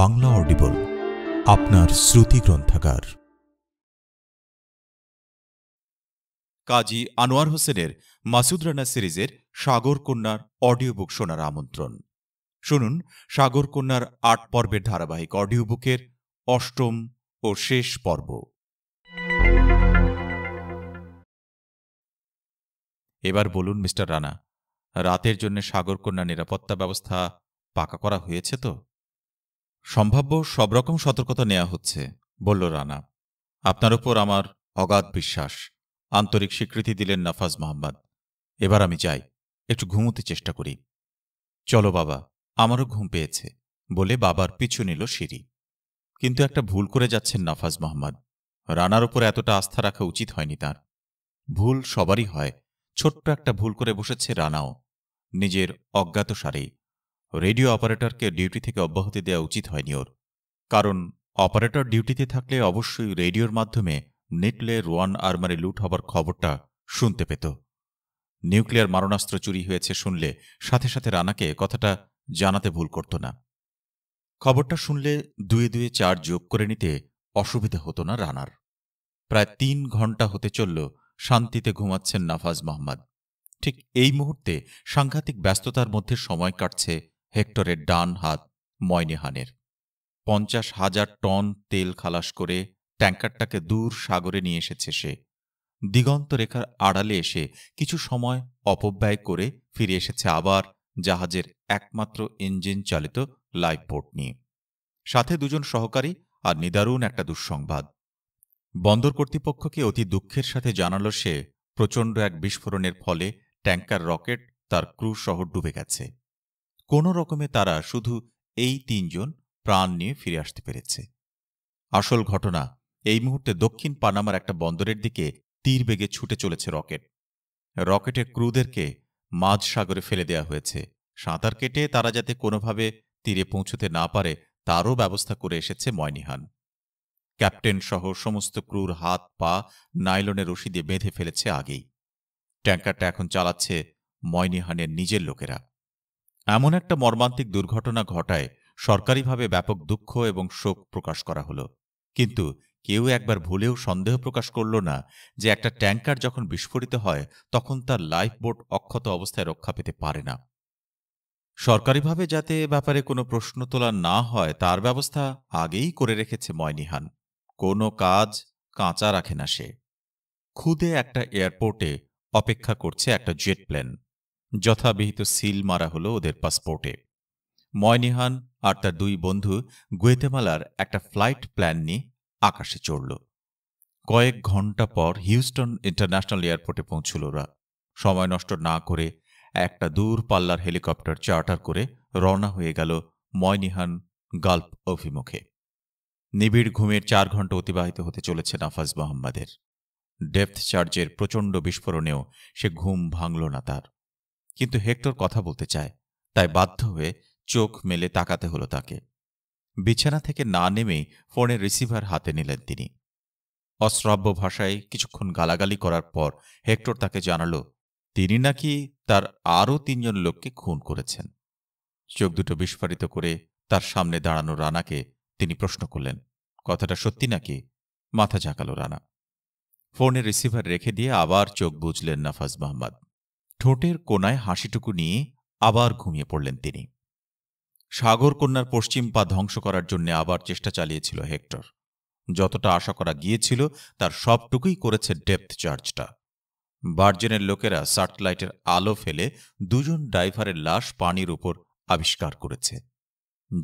Bangla audible আপনার শ্রুতি গ্রন্থাগার কাজী আনোয়ার হোসেনের মাসুদ রানা সিরিজের সাগর কন্যার অডিও বুক শোনার আমন্ত্রণ শুনুন সাগর কন্যার আট পর্বের ধারাবাহিক অডিও বুকের অষ্টম ও শেষ পর্ব এবার বলুন মিস্টার রানা রাতের জন্য কন্যা নিরাপত্তা ব্যবস্থা পাকা করা হয়েছে তো সম্ভাব্য সব রকম সতর্কতা নেওয়া হচ্ছে বলল রানা আপনার ওপর আমার অগাধ বিশ্বাস আন্তরিক স্বীকৃতি দিলেন নাফাজ মোহাম্মদ এবার আমি যাই একটু ঘুমোতে চেষ্টা করি চলো বাবা আমারও ঘুম পেয়েছে বলে বাবার পিছু নিল সিঁড়ি কিন্তু একটা ভুল করে যাচ্ছেন নাফাজ মোহাম্মদ রানার ওপর এতটা আস্থা রাখা উচিত হয়নি তার ভুল সবারই হয় ছোট্ট একটা ভুল করে বসেছে রানাও নিজের অজ্ঞাত সারেই রেডিও অপারেটরকে ডিউটি থেকে অব্যাহতি দেওয়া উচিত হয়নি ওর কারণ অপারেটর ডিউটিতে থাকলে অবশ্যই রেডিওর মাধ্যমে নিটলের ওয়ান আর্মারে লুট হবার খবরটা শুনতে পেত নিউক্লিয়ার মারণাস্ত্র চুরি হয়েছে শুনলে সাথে সাথে রানাকে কথাটা জানাতে ভুল করত না খবরটা শুনলে দুয়ে দুয়ে চার যোগ করে নিতে অসুবিধা হতো না রানার প্রায় তিন ঘন্টা হতে চলল শান্তিতে ঘুমাচ্ছেন নাফাজ মোহাম্মদ ঠিক এই মুহূর্তে সাংঘাতিক ব্যস্ততার মধ্যে সময় কাটছে হেক্টরের ডান হাত ময়নিহানের পঞ্চাশ হাজার টন তেল খালাস করে ট্যাঙ্কারটাকে দূর সাগরে নিয়ে এসেছে সে দিগন্ত রেখার আড়ালে এসে কিছু সময় অপব্যয় করে ফিরে এসেছে আবার জাহাজের একমাত্র ইঞ্জিন চালিত বোট নিয়ে সাথে দুজন সহকারী আর নিদারুণ একটা দুঃসংবাদ বন্দর কর্তৃপক্ষকে অতি দুঃখের সাথে জানালো সে প্রচণ্ড এক বিস্ফোরণের ফলে ট্যাঙ্কার রকেট তার ক্রু শহর ডুবে গেছে কোনো রকমে তারা শুধু এই তিনজন প্রাণ নিয়ে ফিরে আসতে পেরেছে আসল ঘটনা এই মুহূর্তে দক্ষিণ পানামার একটা বন্দরের দিকে তীর বেগে ছুটে চলেছে রকেট রকেটের ক্রুদেরকে মাঝ সাগরে ফেলে দেয়া হয়েছে সাঁতার কেটে তারা যাতে কোনোভাবে তীরে পৌঁছতে না পারে তারও ব্যবস্থা করে এসেছে ময়নিহান ক্যাপ্টেন সহ সমস্ত ক্রুর হাত পা নাইলনে রশি দিয়ে বেঁধে ফেলেছে আগেই ট্যাঙ্কারটা এখন চালাচ্ছে ময়নিহানের নিজের লোকেরা এমন একটা মর্মান্তিক দুর্ঘটনা ঘটায় সরকারিভাবে ব্যাপক দুঃখ এবং শোক প্রকাশ করা হলো কিন্তু কেউ একবার ভুলেও সন্দেহ প্রকাশ করল না যে একটা ট্যাঙ্কার যখন বিস্ফোরিত হয় তখন তার লাইফবোট অক্ষত অবস্থায় রক্ষা পেতে পারে না সরকারিভাবে যাতে ব্যাপারে কোনো প্রশ্ন তোলা না হয় তার ব্যবস্থা আগেই করে রেখেছে ময়নিহান কোনো কাজ কাঁচা রাখে না সে খুদে একটা এয়ারপোর্টে অপেক্ষা করছে একটা জেট প্লেন যথাবিহিত সিল মারা হলো ওদের পাসপোর্টে ময়নিহান আর তার দুই বন্ধু গুয়েতেমালার একটা ফ্লাইট প্ল্যান নিয়ে আকাশে চড়ল কয়েক ঘন্টা পর হিউস্টন ইন্টারন্যাশনাল এয়ারপোর্টে পৌঁছল ওরা সময় নষ্ট না করে একটা দূর পাল্লার হেলিকপ্টার চার্টার করে রওনা হয়ে গেল ময়নিহান গাল্প অভিমুখে নিবিড় ঘুমের চার ঘন্টা অতিবাহিত হতে চলেছে নাফাজ মোহাম্মদের ডেপথ চার্জের প্রচণ্ড বিস্ফোরণেও সে ঘুম ভাঙল না তার কিন্তু হেক্টর কথা বলতে চায় তাই বাধ্য হয়ে চোখ মেলে তাকাতে হলো তাকে বিছানা থেকে না নেমেই ফোনের রিসিভার হাতে নিলেন তিনি অশ্রাব্য ভাষায় কিছুক্ষণ গালাগালি করার পর হেক্টর তাকে জানালো তিনি নাকি তার আরও তিনজন লোককে খুন করেছেন চোখ দুটো বিস্ফারিত করে তার সামনে দাঁড়ানো রানাকে তিনি প্রশ্ন করলেন কথাটা সত্যি নাকি মাথা ঝাঁকালো রানা ফোনে রিসিভার রেখে দিয়ে আবার চোখ বুঝলেন নাফাজ মাহমাদ ঠোঁটের কোনায় হাসিটুকু নিয়ে আবার ঘুমিয়ে পড়লেন তিনি সাগরকন্যার পশ্চিম পা ধ্বংস করার জন্য আবার চেষ্টা চালিয়েছিল হেক্টর যতটা আশা করা গিয়েছিল তার সবটুকুই করেছে ডেপথ চার্জটা বার্জেনের লোকেরা স্যাটেলাইটের আলো ফেলে দুজন ড্রাইভারের লাশ পানির উপর আবিষ্কার করেছে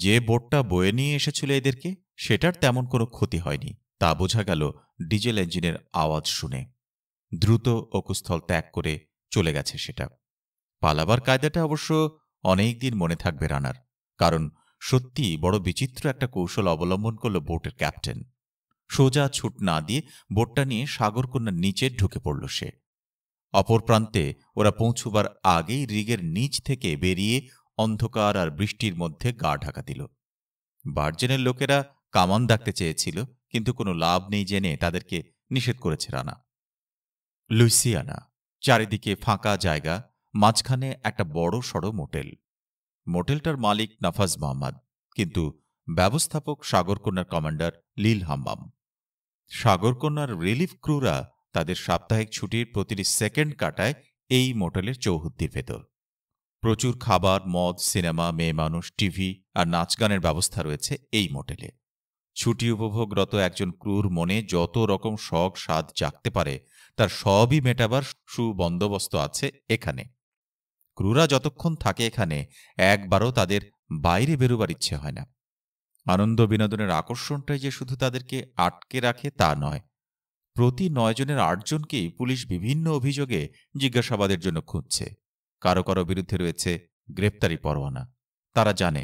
যে বোটটা বয়ে নিয়ে এসেছিল এদেরকে সেটার তেমন কোনো ক্ষতি হয়নি তা বোঝা গেল ডিজেল ইঞ্জিনের আওয়াজ শুনে দ্রুত অকুস্থল ত্যাগ করে চলে গেছে সেটা পালাবার কায়দাটা অবশ্য অনেক দিন মনে থাকবে রানার কারণ সত্যি বড় বিচিত্র একটা কৌশল অবলম্বন করল বোটের ক্যাপ্টেন সোজা ছুট না দিয়ে বোটটা নিয়ে সাগরকন্যার নিচে ঢুকে পড়ল সে অপর প্রান্তে ওরা পৌঁছবার আগেই রিগের নিচ থেকে বেরিয়ে অন্ধকার আর বৃষ্টির মধ্যে গা ঢাকা দিল বার্জেনের লোকেরা কামান ডাকতে চেয়েছিল কিন্তু কোনো লাভ নেই জেনে তাদেরকে নিষেধ করেছে রানা লুইসিয়ানা চারিদিকে ফাঁকা জায়গা মাঝখানে একটা বড় সড় মোটেল মোটেলটার মালিক নাফাজ মোহাম্মদ কিন্তু ব্যবস্থাপক সাগরকন্যার কমান্ডার লীল হাম্বাম সাগরকন্যার রিলিফ ক্রুরা তাদের সাপ্তাহিক ছুটির প্রতিটি সেকেন্ড কাটায় এই মোটেলের চৌহদ্দির ভেতর প্রচুর খাবার মদ সিনেমা মেয়ে মানুষ টিভি আর নাচ গানের ব্যবস্থা রয়েছে এই মোটেলে ছুটি উপভোগরত একজন ক্রুর মনে যত রকম শখ স্বাদ জাগতে পারে তার সবই মেটাবার সুবন্দোবস্ত আছে এখানে ক্রুরা যতক্ষণ থাকে এখানে একবারও তাদের বাইরে বেরোবার ইচ্ছে হয় না আনন্দ বিনোদনের আকর্ষণটাই যে শুধু তাদেরকে আটকে রাখে তা নয় প্রতি নয়জনের আটজনকেই পুলিশ বিভিন্ন অভিযোগে জিজ্ঞাসাবাদের জন্য খুঁজছে কারো কারো বিরুদ্ধে রয়েছে গ্রেপ্তারি পরোয়ানা তারা জানে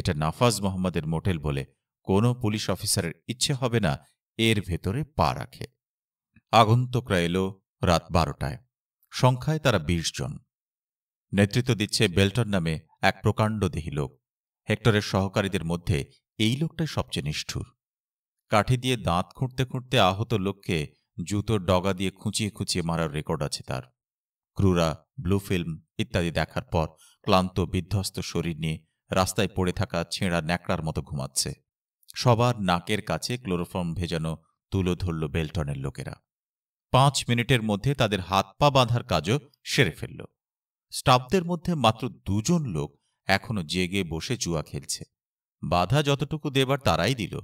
এটা নাফাজ মোহাম্মদের মোটেল বলে কোনো পুলিশ অফিসারের ইচ্ছে হবে না এর ভেতরে পা রাখে আগন্তকরা এলো রাত বারোটায় সংখ্যায় তারা বিশ জন নেতৃত্ব দিচ্ছে বেল্টন নামে এক প্রকাণ্ডদেহী লোক হেক্টরের সহকারীদের মধ্যে এই লোকটাই সবচেয়ে নিষ্ঠুর কাঠি দিয়ে দাঁত খুঁড়তে খুঁড়তে আহত লোককে জুতোর ডগা দিয়ে খুঁচিয়ে খুঁচিয়ে মারার রেকর্ড আছে তার ক্রুরা ব্লু ফিল্ম ইত্যাদি দেখার পর ক্লান্ত বিধ্বস্ত শরীর নিয়ে রাস্তায় পড়ে থাকা ছেঁড়া ন্যাকড়ার মতো ঘুমাচ্ছে সবার নাকের কাছে ক্লোরোফর্ম ভেজানো তুলো ধরল বেল্টনের লোকেরা পাঁচ মিনিটের মধ্যে তাদের হাত পা বাঁধার কাজও সেরে ফেলল স্টাফদের মধ্যে মাত্র দুজন লোক এখনও জেগে বসে জুয়া খেলছে বাধা যতটুকু দেবার তারাই দিল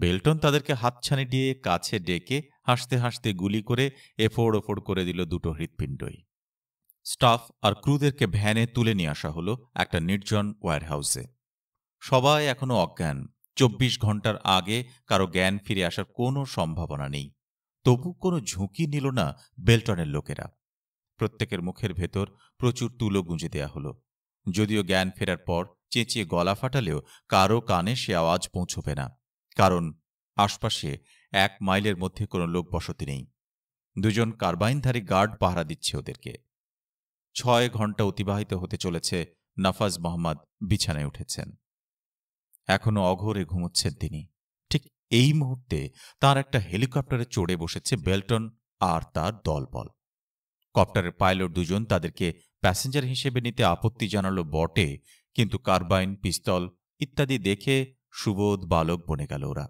বেল্টন তাদেরকে হাতছানি দিয়ে কাছে ডেকে হাসতে হাসতে গুলি করে এফোড় ওফোড় করে দিল দুটো হৃৎপিণ্ডই স্টাফ আর ক্রুদেরকে ভ্যানে তুলে নিয়ে আসা হলো একটা নির্জন ওয়ারহাউসে সবাই এখনও অজ্ঞান চব্বিশ ঘন্টার আগে কারো জ্ঞান ফিরে আসার কোনো সম্ভাবনা নেই তবু কোনো ঝুঁকি নিল না বেলটনের লোকেরা প্রত্যেকের মুখের ভেতর প্রচুর তুলো গুঁজে দেয়া হলো যদিও জ্ঞান ফেরার পর চেঁচিয়ে গলা ফাটালেও কারো কানে সে আওয়াজ পৌঁছবে না কারণ আশপাশে এক মাইলের মধ্যে কোনো লোক বসতি নেই দুজন কার্বাইনধারী গার্ড পাহারা দিচ্ছে ওদেরকে ছয় ঘন্টা অতিবাহিত হতে চলেছে নাফাজ মোহাম্মদ বিছানায় উঠেছেন এখনও অঘরে ঘুমোচ্ছেন তিনি এই মুহূর্তে তার একটা হেলিকপ্টারে চড়ে বসেছে বেলটন আর তার দলবল কপ্টারের পাইলট দুজন তাদেরকে প্যাসেঞ্জার হিসেবে নিতে আপত্তি জানাল বটে কিন্তু কার্বাইন পিস্তল ইত্যাদি দেখে সুবোধ বালক বনে গেল ওরা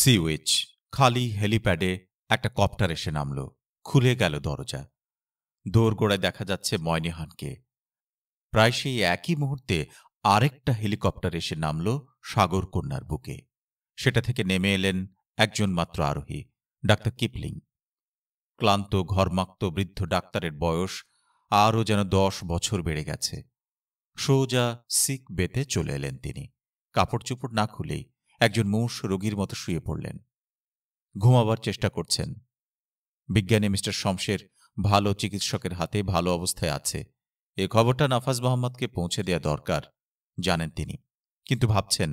সিউইচ খালি হেলিপ্যাডে একটা কপ্টার এসে নামল খুলে গেল দরজা দোরগোড়ায় দেখা যাচ্ছে ময়নিহানকে প্রায় সেই একই মুহূর্তে আরেকটা হেলিকপ্টার এসে নামল সাগরকন্যার বুকে সেটা থেকে নেমে এলেন একজন মাত্র আরোহী ডাক্তার কিপলিং ক্লান্ত ঘরমাক্ত বৃদ্ধ ডাক্তারের বয়স আরও যেন দশ বছর বেড়ে গেছে সোজা সিক বেতে চলে এলেন তিনি কাপড় চোপড় না খুলেই একজন মূষ রোগীর মতো শুয়ে পড়লেন ঘুমাবার চেষ্টা করছেন বিজ্ঞানী মিস্টার শমশের ভালো চিকিৎসকের হাতে ভালো অবস্থায় আছে এ খবরটা নাফাজ মোহাম্মদকে পৌঁছে দেয়া দরকার জানেন তিনি কিন্তু ভাবছেন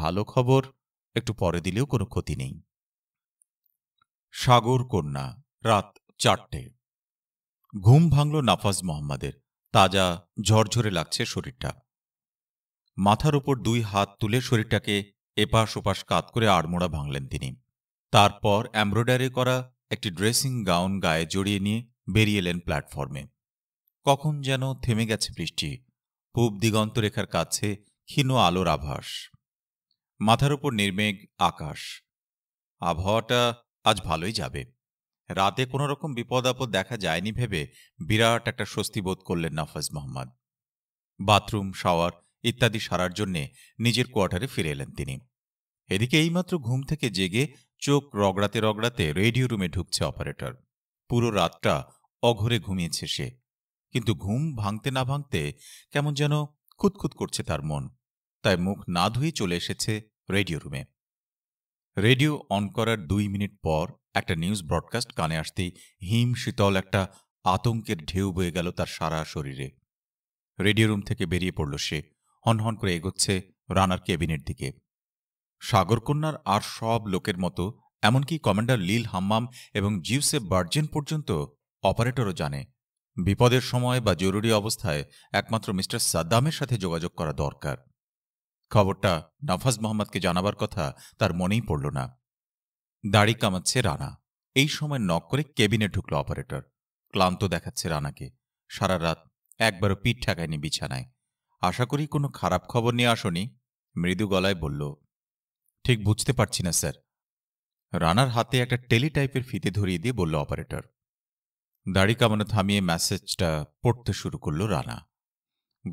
ভালো খবর একটু পরে দিলেও কোনো ক্ষতি নেই সাগর কন্যা রাত চারটে ঘুম ভাঙল নাফাজ মোহাম্মদের তাজা ঝরঝরে লাগছে শরীরটা মাথার উপর দুই হাত তুলে শরীরটাকে এপাশ ওপাশ কাত করে আড়মোড়া ভাঙলেন তিনি তারপর অ্যাম্ব্রয়ডারি করা একটি ড্রেসিং গাউন গায়ে জড়িয়ে নিয়ে বেরিয়ে এলেন প্ল্যাটফর্মে কখন যেন থেমে গেছে বৃষ্টি পূব দিগন্তরেখার কাছে ক্ষীণ আলোর আভাস মাথার উপর নির্মেঘ আকাশ আবহাওয়াটা আজ ভালোই যাবে রাতে কোনো রকম বিপদ আপদ দেখা যায়নি ভেবে বিরাট একটা স্বস্তি বোধ করলেন নাফাজ মোহাম্মদ বাথরুম শাওয়ার ইত্যাদি সারার জন্যে নিজের কোয়ার্টারে ফিরে এলেন তিনি এদিকে এইমাত্র ঘুম থেকে জেগে চোখ রগড়াতে রগড়াতে রেডিও রুমে ঢুকছে অপারেটর পুরো রাতটা অঘরে ঘুমিয়েছে সে কিন্তু ঘুম ভাঙতে না ভাঙতে কেমন যেন খুতখুত করছে তার মন তাই মুখ না ধুয়ে চলে এসেছে রেডিও রুমে রেডিও অন করার দুই মিনিট পর একটা নিউজ ব্রডকাস্ট কানে আসতেই হিম শীতল একটা আতঙ্কের ঢেউ বয়ে গেল তার সারা শরীরে রেডিও রুম থেকে বেরিয়ে পড়ল সে হনহন করে এগোচ্ছে রানার কেবিনের দিকে সাগরকন্যার আর সব লোকের মতো এমনকি কমান্ডার লীল হাম্মাম এবং জিউসে বার্জেন পর্যন্ত অপারেটরও জানে বিপদের সময় বা জরুরি অবস্থায় একমাত্র মিস্টার সাদ্দামের সাথে যোগাযোগ করা দরকার খবরটা নাফাজ মোহাম্মদকে জানাবার কথা তার মনেই পড়ল না দাড়ি কামাচ্ছে রানা এই সময় নক করে কেবিনে ঢুকল অপারেটর ক্লান্ত দেখাচ্ছে রানাকে সারা রাত একবারও পিঠ ঠেকায়নি বিছানায় আশা করি কোনো খারাপ খবর নিয়ে আসনি মৃদু গলায় বলল ঠিক বুঝতে পারছি না স্যার রানার হাতে একটা টেলিটাইপের ফিতে ধরিয়ে দিয়ে বলল অপারেটর দাড়ি কামানো থামিয়ে মেসেজটা পড়তে শুরু করল রানা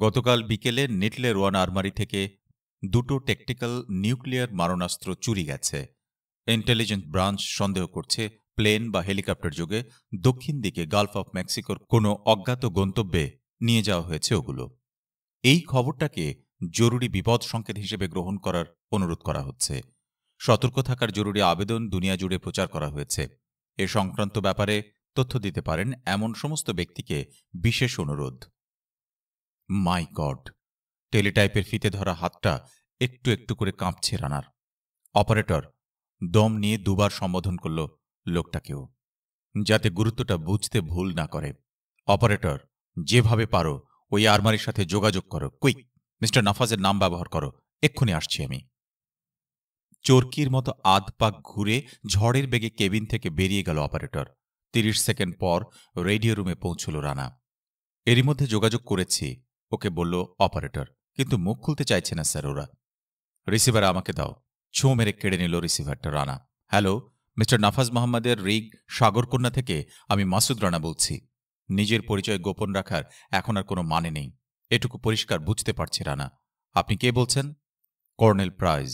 গতকাল বিকেলে নিটলের ওয়ান আরমারি থেকে দুটো টেকটিক্যাল নিউক্লিয়ার মারণাস্ত্র চুরি গেছে ইন্টেলিজেন্স ব্রাঞ্চ সন্দেহ করছে প্লেন বা হেলিকপ্টার যোগে দক্ষিণ দিকে গালফ অফ মেক্সিকোর কোনো অজ্ঞাত গন্তব্যে নিয়ে যাওয়া হয়েছে ওগুলো এই খবরটাকে জরুরি বিপদ সংকেত হিসেবে গ্রহণ করার অনুরোধ করা হচ্ছে সতর্ক থাকার জরুরি আবেদন দুনিয়া জুড়ে প্রচার করা হয়েছে এ সংক্রান্ত ব্যাপারে তথ্য দিতে পারেন এমন সমস্ত ব্যক্তিকে বিশেষ অনুরোধ মাই গড টেলিটাইপের ফিতে ধরা হাতটা একটু একটু করে কাঁপছে রানার অপারেটর দম নিয়ে দুবার সম্বোধন করল লোকটাকেও যাতে গুরুত্বটা বুঝতে ভুল না করে অপারেটর যেভাবে পারো ওই আরমারির সাথে যোগাযোগ করো কুইক মিস্টার নাফাজের নাম ব্যবহার করো এক্ষুনি আসছি আমি চরকির মতো আধ পাক ঘুরে ঝড়ের বেগে কেবিন থেকে বেরিয়ে গেল অপারেটর তিরিশ সেকেন্ড পর রেডিও রুমে পৌঁছল রানা এরই মধ্যে যোগাযোগ করেছি ওকে বলল অপারেটর কিন্তু মুখ খুলতে চাইছে না স্যার ওরা রিসিভার আমাকে দাও ছো মেরে কেড়ে নিল রিসিভারটা রানা হ্যালো মিস্টার নাফাজ মোহাম্মদের রিগ সাগরকন্যা থেকে আমি মাসুদ রানা বলছি নিজের পরিচয় গোপন রাখার এখন আর কোনো মানে নেই এটুকু পরিষ্কার বুঝতে পারছে রানা আপনি কে বলছেন কর্নেল প্রাইজ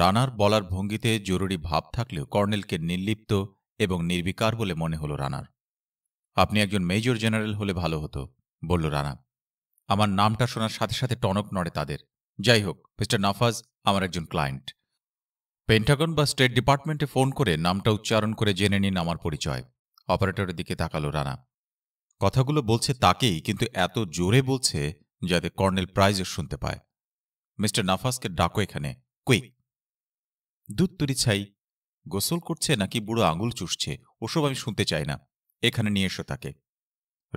রানার বলার ভঙ্গিতে জরুরি ভাব থাকলেও কর্নেলকে নির্লিপ্ত এবং নির্বিকার বলে মনে হলো রানার আপনি একজন মেজর জেনারেল হলে ভালো হতো বলল রানা আমার নামটা শোনার সাথে সাথে টনক নড়ে তাদের যাই হোক মিস্টার নাফাজ আমার একজন ক্লায়েন্ট পেন্টাগন বা স্টেট ডিপার্টমেন্টে ফোন করে নামটা উচ্চারণ করে জেনে নিন আমার পরিচয় অপারেটরের দিকে তাকালো রানা কথাগুলো বলছে তাকেই কিন্তু এত জোরে বলছে যাতে কর্নেল প্রাইজও শুনতে পায় মিস্টার নাফাজকে ডাকো এখানে কুইক দুধ তুরি ছাই গোসল করছে নাকি বুড়ো আঙুল চুষছে ওসব আমি শুনতে চাই না এখানে নিয়ে এসো তাকে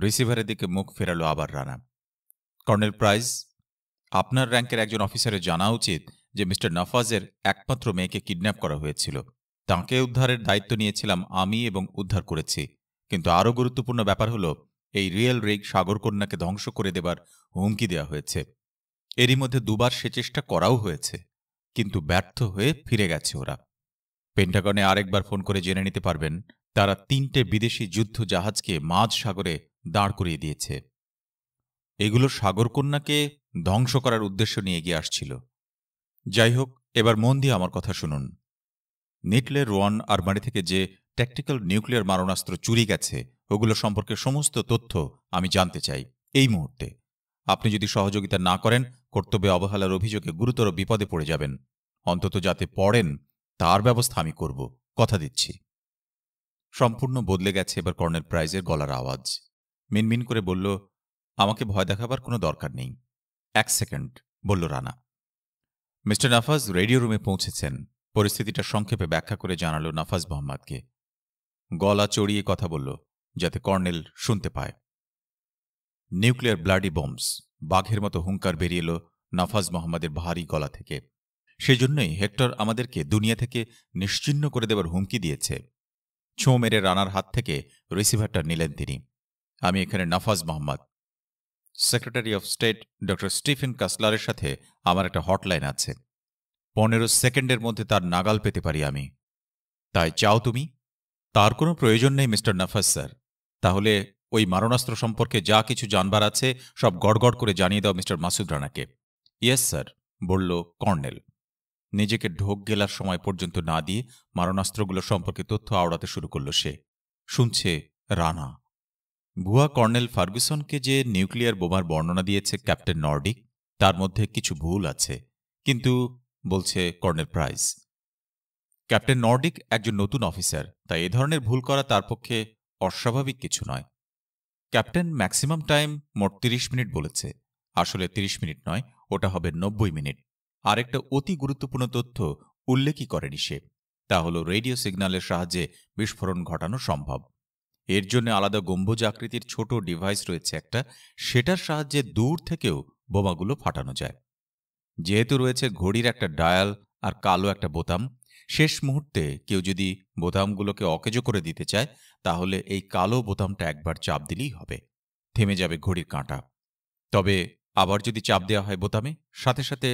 রিসিভারের দিকে মুখ ফেরালো আবার রানা কর্নেল প্রাইজ আপনার র্যাঙ্কের একজন অফিসারের জানা উচিত যে মিস্টার নাফাজের একমাত্র মেয়েকে কিডন্যাপ করা হয়েছিল তাঁকে উদ্ধারের দায়িত্ব নিয়েছিলাম আমি এবং উদ্ধার করেছি কিন্তু আরও গুরুত্বপূর্ণ ব্যাপার হল এই রিয়েল রিগ সাগরকন্যাকে ধ্বংস করে দেবার হুমকি দেওয়া হয়েছে এরই মধ্যে দুবার সে চেষ্টা করাও হয়েছে কিন্তু ব্যর্থ হয়ে ফিরে গেছে ওরা পেন্টাগনে আরেকবার ফোন করে জেনে নিতে পারবেন তারা তিনটে বিদেশি যুদ্ধ জাহাজকে মাঝ সাগরে দাঁড় করিয়ে দিয়েছে এগুলো সাগরকন্যাকে ধ্বংস করার উদ্দেশ্য নিয়ে এগিয়ে আসছিল যাই হোক এবার মন দিয়ে আমার কথা শুনুন নিটলে রোয়ান আরমারি থেকে যে ট্যাকটিক্যাল নিউক্লিয়ার মারণাস্ত্র চুরি গেছে ওগুলো সম্পর্কে সমস্ত তথ্য আমি জানতে চাই এই মুহূর্তে আপনি যদি সহযোগিতা না করেন কর্তব্যে অবহেলার অভিযোগে গুরুতর বিপদে পড়ে যাবেন অন্তত যাতে পড়েন তার ব্যবস্থা আমি করব কথা দিচ্ছি সম্পূর্ণ বদলে গেছে এবার কর্নেল প্রাইজের গলার আওয়াজ মিনমিন করে বলল আমাকে ভয় দেখাবার কোনো দরকার নেই এক সেকেন্ড বলল রানা মিস্টার নাফাজ রেডিও রুমে পৌঁছেছেন পরিস্থিতিটা সংক্ষেপে ব্যাখ্যা করে জানালো নাফাজ মোহাম্মদকে গলা চড়িয়ে কথা বলল যাতে কর্নেল শুনতে পায় নিউক্লিয়ার ব্লাডি বোমস বাঘের মতো হুঙ্কার বেরিয়ে এলো নাফাজ মোহাম্মদের ভারী গলা থেকে সেজন্যই হেক্টর আমাদেরকে দুনিয়া থেকে নিশ্চিন্ন করে দেবার হুমকি দিয়েছে ছোঁ মেরে রানার হাত থেকে রিসিভারটা নিলেন তিনি আমি এখানে Nafaz Mohammad secretary of state doctor Stephen কাসলারের সাথে আমার একটা হটলাইন আছে পনেরো সেকেন্ডের মধ্যে তার নাগাল পেতে পারি আমি তাই চাও তুমি তার কোনো প্রয়োজন নেই মিস্টার নাফাজ স্যার তাহলে ওই মারণাস্ত্র সম্পর্কে যা কিছু জানবার আছে সব গড়গড় করে জানিয়ে দাও মিস্টার মাসুদ রানাকে ইয়েস স্যার বলল কর্নেল নিজেকে ঢোক গেলার সময় পর্যন্ত না দিয়ে মারণাস্ত্রগুলো সম্পর্কে তথ্য আওড়াতে শুরু করল সে শুনছে রানা ভুয়া কর্নেল ফার্গুসনকে যে নিউক্লিয়ার বোমার বর্ণনা দিয়েছে ক্যাপ্টেন নর্ডিক তার মধ্যে কিছু ভুল আছে কিন্তু বলছে কর্নেল প্রাইস ক্যাপ্টেন নর্ডিক একজন নতুন অফিসার তাই এ ধরনের ভুল করা তার পক্ষে অস্বাভাবিক কিছু নয় ক্যাপ্টেন ম্যাক্সিমাম টাইম মোট তিরিশ মিনিট বলেছে আসলে তিরিশ মিনিট নয় ওটা হবে নব্বই মিনিট আর একটা অতি গুরুত্বপূর্ণ তথ্য উল্লেখই করেনি সে তা হল রেডিও সিগন্যালের সাহায্যে বিস্ফোরণ ঘটানো সম্ভব এর জন্য আলাদা গম্বুজ আকৃতির ছোট ডিভাইস রয়েছে একটা সেটার সাহায্যে দূর থেকেও বোমাগুলো ফাটানো যায় যেহেতু রয়েছে ঘড়ির একটা ডায়াল আর কালো একটা বোতাম শেষ মুহূর্তে কেউ যদি বোতামগুলোকে অকেজো করে দিতে চায় তাহলে এই কালো বোতামটা একবার চাপ দিলেই হবে থেমে যাবে ঘড়ির কাঁটা তবে আবার যদি চাপ দেওয়া হয় বোতামে সাথে সাথে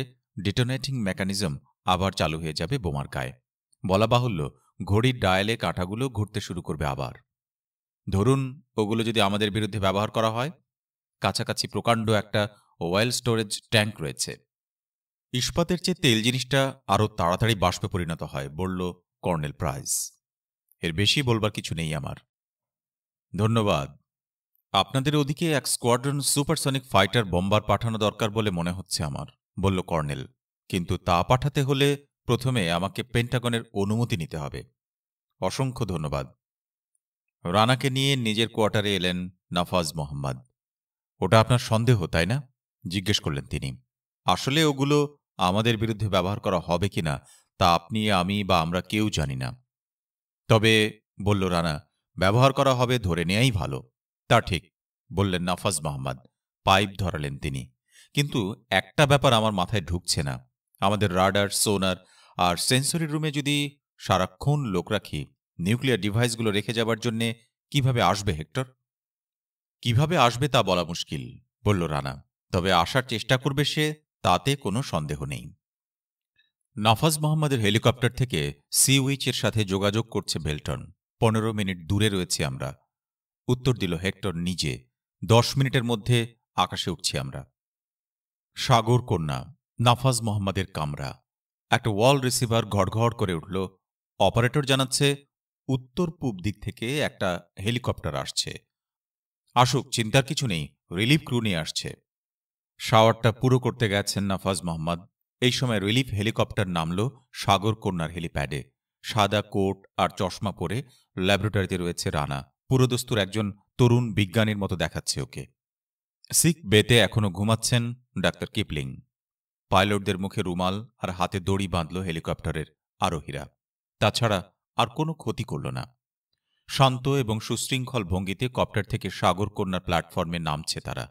ডিটোনেটিং মেকানিজম আবার চালু হয়ে যাবে বোমার গায়ে বলা বাহুল্য ঘড়ির ডায়ালে কাঁটাগুলো ঘুরতে শুরু করবে আবার ধরুন ওগুলো যদি আমাদের বিরুদ্ধে ব্যবহার করা হয় কাছাকাছি প্রকাণ্ড একটা ওয়েল স্টোরেজ ট্যাঙ্ক রয়েছে ইস্পাতের চেয়ে তেল জিনিসটা আরও তাড়াতাড়ি বাষ্পে পরিণত হয় বলল কর্নেল প্রাইস এর বেশি বলবার কিছু নেই আমার ধন্যবাদ আপনাদের ওদিকে এক স্কোয়াড্রন সুপারসনিক ফাইটার বোম্বার পাঠানো দরকার বলে মনে হচ্ছে আমার বলল কর্নেল কিন্তু তা পাঠাতে হলে প্রথমে আমাকে পেন্টাগনের অনুমতি নিতে হবে অসংখ্য ধন্যবাদ রানাকে নিয়ে নিজের কোয়ার্টারে এলেন নাফাজ মোহাম্মদ ওটা আপনার সন্দেহ তাই না জিজ্ঞেস করলেন তিনি আসলে ওগুলো আমাদের বিরুদ্ধে ব্যবহার করা হবে কি না তা আপনি আমি বা আমরা কেউ জানি না তবে বলল রানা ব্যবহার করা হবে ধরে নেয়াই ভালো তা ঠিক বললেন নাফাজ মোহাম্মদ পাইপ ধরালেন তিনি কিন্তু একটা ব্যাপার আমার মাথায় ঢুকছে না আমাদের রাডার সোনার আর সেন্সরি রুমে যদি সারাক্ষণ লোক রাখি নিউক্লিয়ার ডিভাইসগুলো রেখে যাবার জন্যে কিভাবে আসবে হেক্টর কিভাবে আসবে তা বলা মুশকিল বলল রানা তবে আসার চেষ্টা করবে সে তাতে কোনো সন্দেহ নেই নাফাজ মোহাম্মদের হেলিকপ্টার থেকে সি উইচের সাথে যোগাযোগ করছে ভেলটন পনেরো মিনিট দূরে রয়েছে আমরা উত্তর দিল হেক্টর নিজে দশ মিনিটের মধ্যে আকাশে উঠছি আমরা সাগর কন্যা নাফাজ মোহাম্মদের কামরা একটা ওয়াল রিসিভার ঘড়ঘড় করে উঠল অপারেটর জানাচ্ছে উত্তর পূব দিক থেকে একটা হেলিকপ্টার আসছে আসুক চিন্তার কিছু নেই রিলিফ ক্রু নিয়ে আসছে শাওয়ারটা পুরো করতে গেছেন নাফাজ মোহাম্মদ এই সময় রিলিফ হেলিকপ্টার নামল সাগর কন্যার হেলিপ্যাডে সাদা কোট আর চশমা পরে ল্যাবরেটরিতে রয়েছে রানা পুরোদস্তুর একজন তরুণ বিজ্ঞানীর মতো দেখাচ্ছে ওকে সিক বেতে এখনও ঘুমাচ্ছেন ডাক্তার কিপলিং পাইলটদের মুখে রুমাল আর হাতে দড়ি বাঁধল হেলিকপ্টারের আরোহীরা তাছাড়া আর কোনো ক্ষতি করল না শান্ত এবং সুশৃঙ্খল ভঙ্গিতে কপ্টার থেকে সাগর কন্যার প্ল্যাটফর্মে নামছে তারা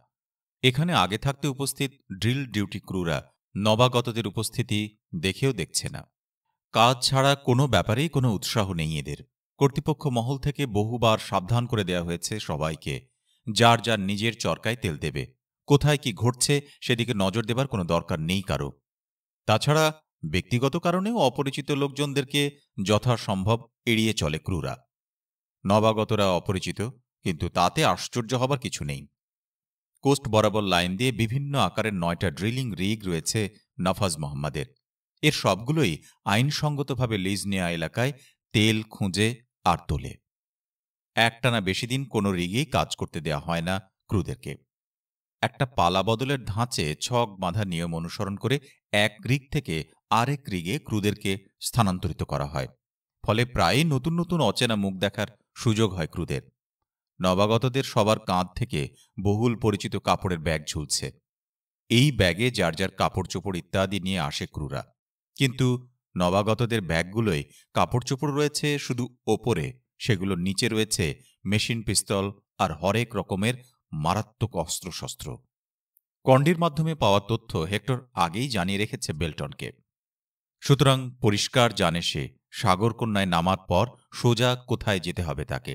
এখানে আগে থাকতে উপস্থিত ড্রিল ডিউটি ক্রুরা নবাগতদের উপস্থিতি দেখেও দেখছে না কাজ ছাড়া কোনো ব্যাপারেই কোনো উৎসাহ নেই এদের কর্তৃপক্ষ মহল থেকে বহুবার সাবধান করে দেয়া হয়েছে সবাইকে যার যার নিজের চরকায় তেল দেবে কোথায় কি ঘটছে সেদিকে নজর দেবার কোনো দরকার নেই কারো তাছাড়া ব্যক্তিগত কারণেও অপরিচিত লোকজনদেরকে যথাসম্ভব এড়িয়ে চলে ক্রুরা নবাগতরা অপরিচিত কিন্তু তাতে আশ্চর্য হবার কিছু নেই কোস্ট বরাবর লাইন দিয়ে বিভিন্ন আকারের নয়টা ড্রিলিং রিগ রয়েছে নফাজ মোহাম্মদের এর সবগুলোই আইনসঙ্গতভাবে লিজ নেয়া এলাকায় তেল খুঁজে আর তোলে একটানা বেশি দিন কোনো রিগেই কাজ করতে দেয়া হয় না ক্রুদেরকে একটা পালা বদলের ধাঁচে ছক বাঁধা নিয়ম অনুসরণ করে এক রিগ থেকে আরেক রিগে ক্রুদেরকে স্থানান্তরিত করা হয় ফলে প্রায়ই নতুন নতুন অচেনা মুখ দেখার সুযোগ হয় ক্রুদের নবাগতদের সবার কাঁধ থেকে বহুল পরিচিত কাপড়ের ব্যাগ ঝুলছে এই ব্যাগে যার যার কাপড় চোপড় ইত্যাদি নিয়ে আসে ক্রুরা কিন্তু নবাগতদের ব্যাগগুলোয় কাপড় চোপড় রয়েছে শুধু ওপরে সেগুলোর নিচে রয়েছে মেশিন পিস্তল আর হরেক রকমের মারাত্মক অস্ত্রশস্ত্র কণ্ডির মাধ্যমে পাওয়া তথ্য হেক্টর আগেই জানিয়ে রেখেছে বেল্টনকে সুতরাং পরিষ্কার জানে সে সাগরকন্যায় নামার পর সোজা কোথায় যেতে হবে তাকে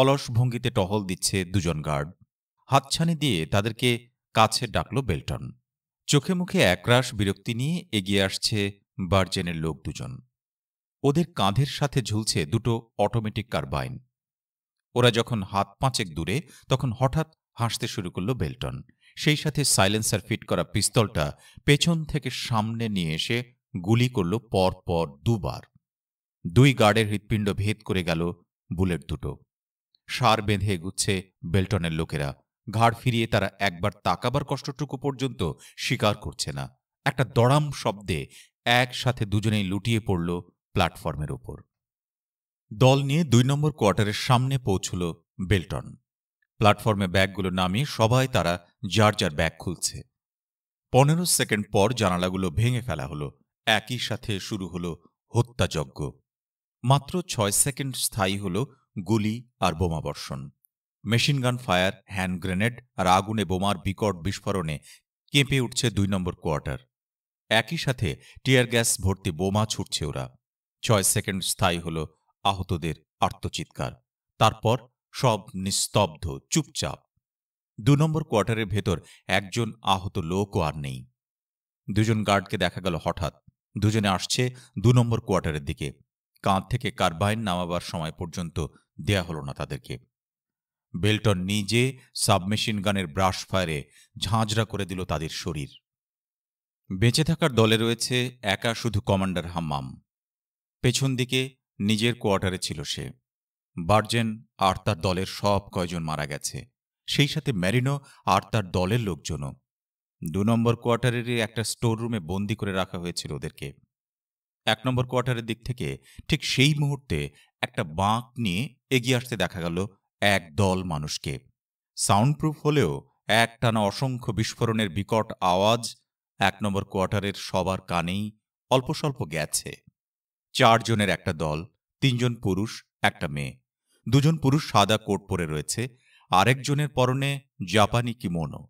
অলস ভঙ্গিতে টহল দিচ্ছে দুজন গার্ড হাতছানি দিয়ে তাদেরকে কাছে ডাকল বেল্টন চোখে মুখে একরাশ বিরক্তি নিয়ে এগিয়ে আসছে বার্জেনের লোক দুজন ওদের কাঁধের সাথে ঝুলছে দুটো অটোমেটিক কার্বাইন ওরা যখন হাত পাঁচেক দূরে তখন হঠাৎ হাসতে শুরু করল বেলটন সেই সাথে সাইলেন্সার ফিট করা পিস্তলটা পেছন থেকে সামনে নিয়ে এসে গুলি করল পর পর দুবার দুই গার্ডের হৃৎপিণ্ড ভেদ করে গেল বুলেট দুটো সার বেঁধে গুচ্ছে বেল্টনের লোকেরা ঘাড় ফিরিয়ে তারা একবার তাকাবার কষ্টটুকু পর্যন্ত স্বীকার করছে না একটা দড়াম শব্দে একসাথে দুজনেই লুটিয়ে পড়ল প্ল্যাটফর্মের ওপর দল নিয়ে দুই নম্বর কোয়ার্টারের সামনে পৌঁছল বেলটন প্ল্যাটফর্মে ব্যাগগুলো নামিয়ে সবাই তারা যার যার ব্যাগ খুলছে পনেরো সেকেন্ড পর জানালাগুলো ভেঙে ফেলা হলো একই সাথে শুরু হলো হত্যাযজ্ঞ মাত্র ছয় সেকেন্ড স্থায়ী হল গুলি আর বোমাবর্ষণ মেশিনগান ফায়ার হ্যান্ড গ্রেনেড আর আগুনে বোমার বিকট বিস্ফোরণে কেঁপে উঠছে দুই নম্বর কোয়ার্টার একই সাথে টিয়ার গ্যাস ভর্তি বোমা ছুটছে ওরা ছয় সেকেন্ড স্থায়ী হল আহতদের আর্তচিৎকার তারপর সব নিস্তব্ধ চুপচাপ দু নম্বর কোয়ার্টারের ভেতর একজন আহত লোকও আর নেই দুজন গার্ডকে দেখা গেল হঠাৎ দুজনে আসছে দু নম্বর কোয়ার্টারের দিকে কাঁধ থেকে কার্বাইন নামাবার সময় পর্যন্ত দেয়া হলো না তাদেরকে বেল্টন নিজে সাবমেশিন গানের ব্রাশ ফায়ারে ঝাঁঝরা করে দিল তাদের শরীর বেঁচে থাকার দলে রয়েছে একা শুধু কমান্ডার হাম্মাম পেছন দিকে নিজের কোয়ার্টারে ছিল সে বার্জেন আর তার দলের সব কয়জন মারা গেছে সেই সাথে ম্যারিনো আর তার দলের লোকজনও দু নম্বর কোয়ার্টারেরই একটা স্টোর রুমে বন্দি করে রাখা হয়েছিল ওদেরকে এক নম্বর কোয়ার্টারের দিক থেকে ঠিক সেই মুহূর্তে একটা বাঁক নিয়ে এগিয়ে আসতে দেখা গেল এক দল মানুষকে সাউন্ডপ্রুফ হলেও একটানা অসংখ্য বিস্ফোরণের বিকট আওয়াজ এক নম্বর কোয়ার্টারের সবার কানেই অল্প স্বল্প গেছে চারজনের একটা দল তিনজন পুরুষ একটা মেয়ে দুজন পুরুষ সাদা কোট পরে রয়েছে আরেকজনের পরনে জাপানি কিমোনো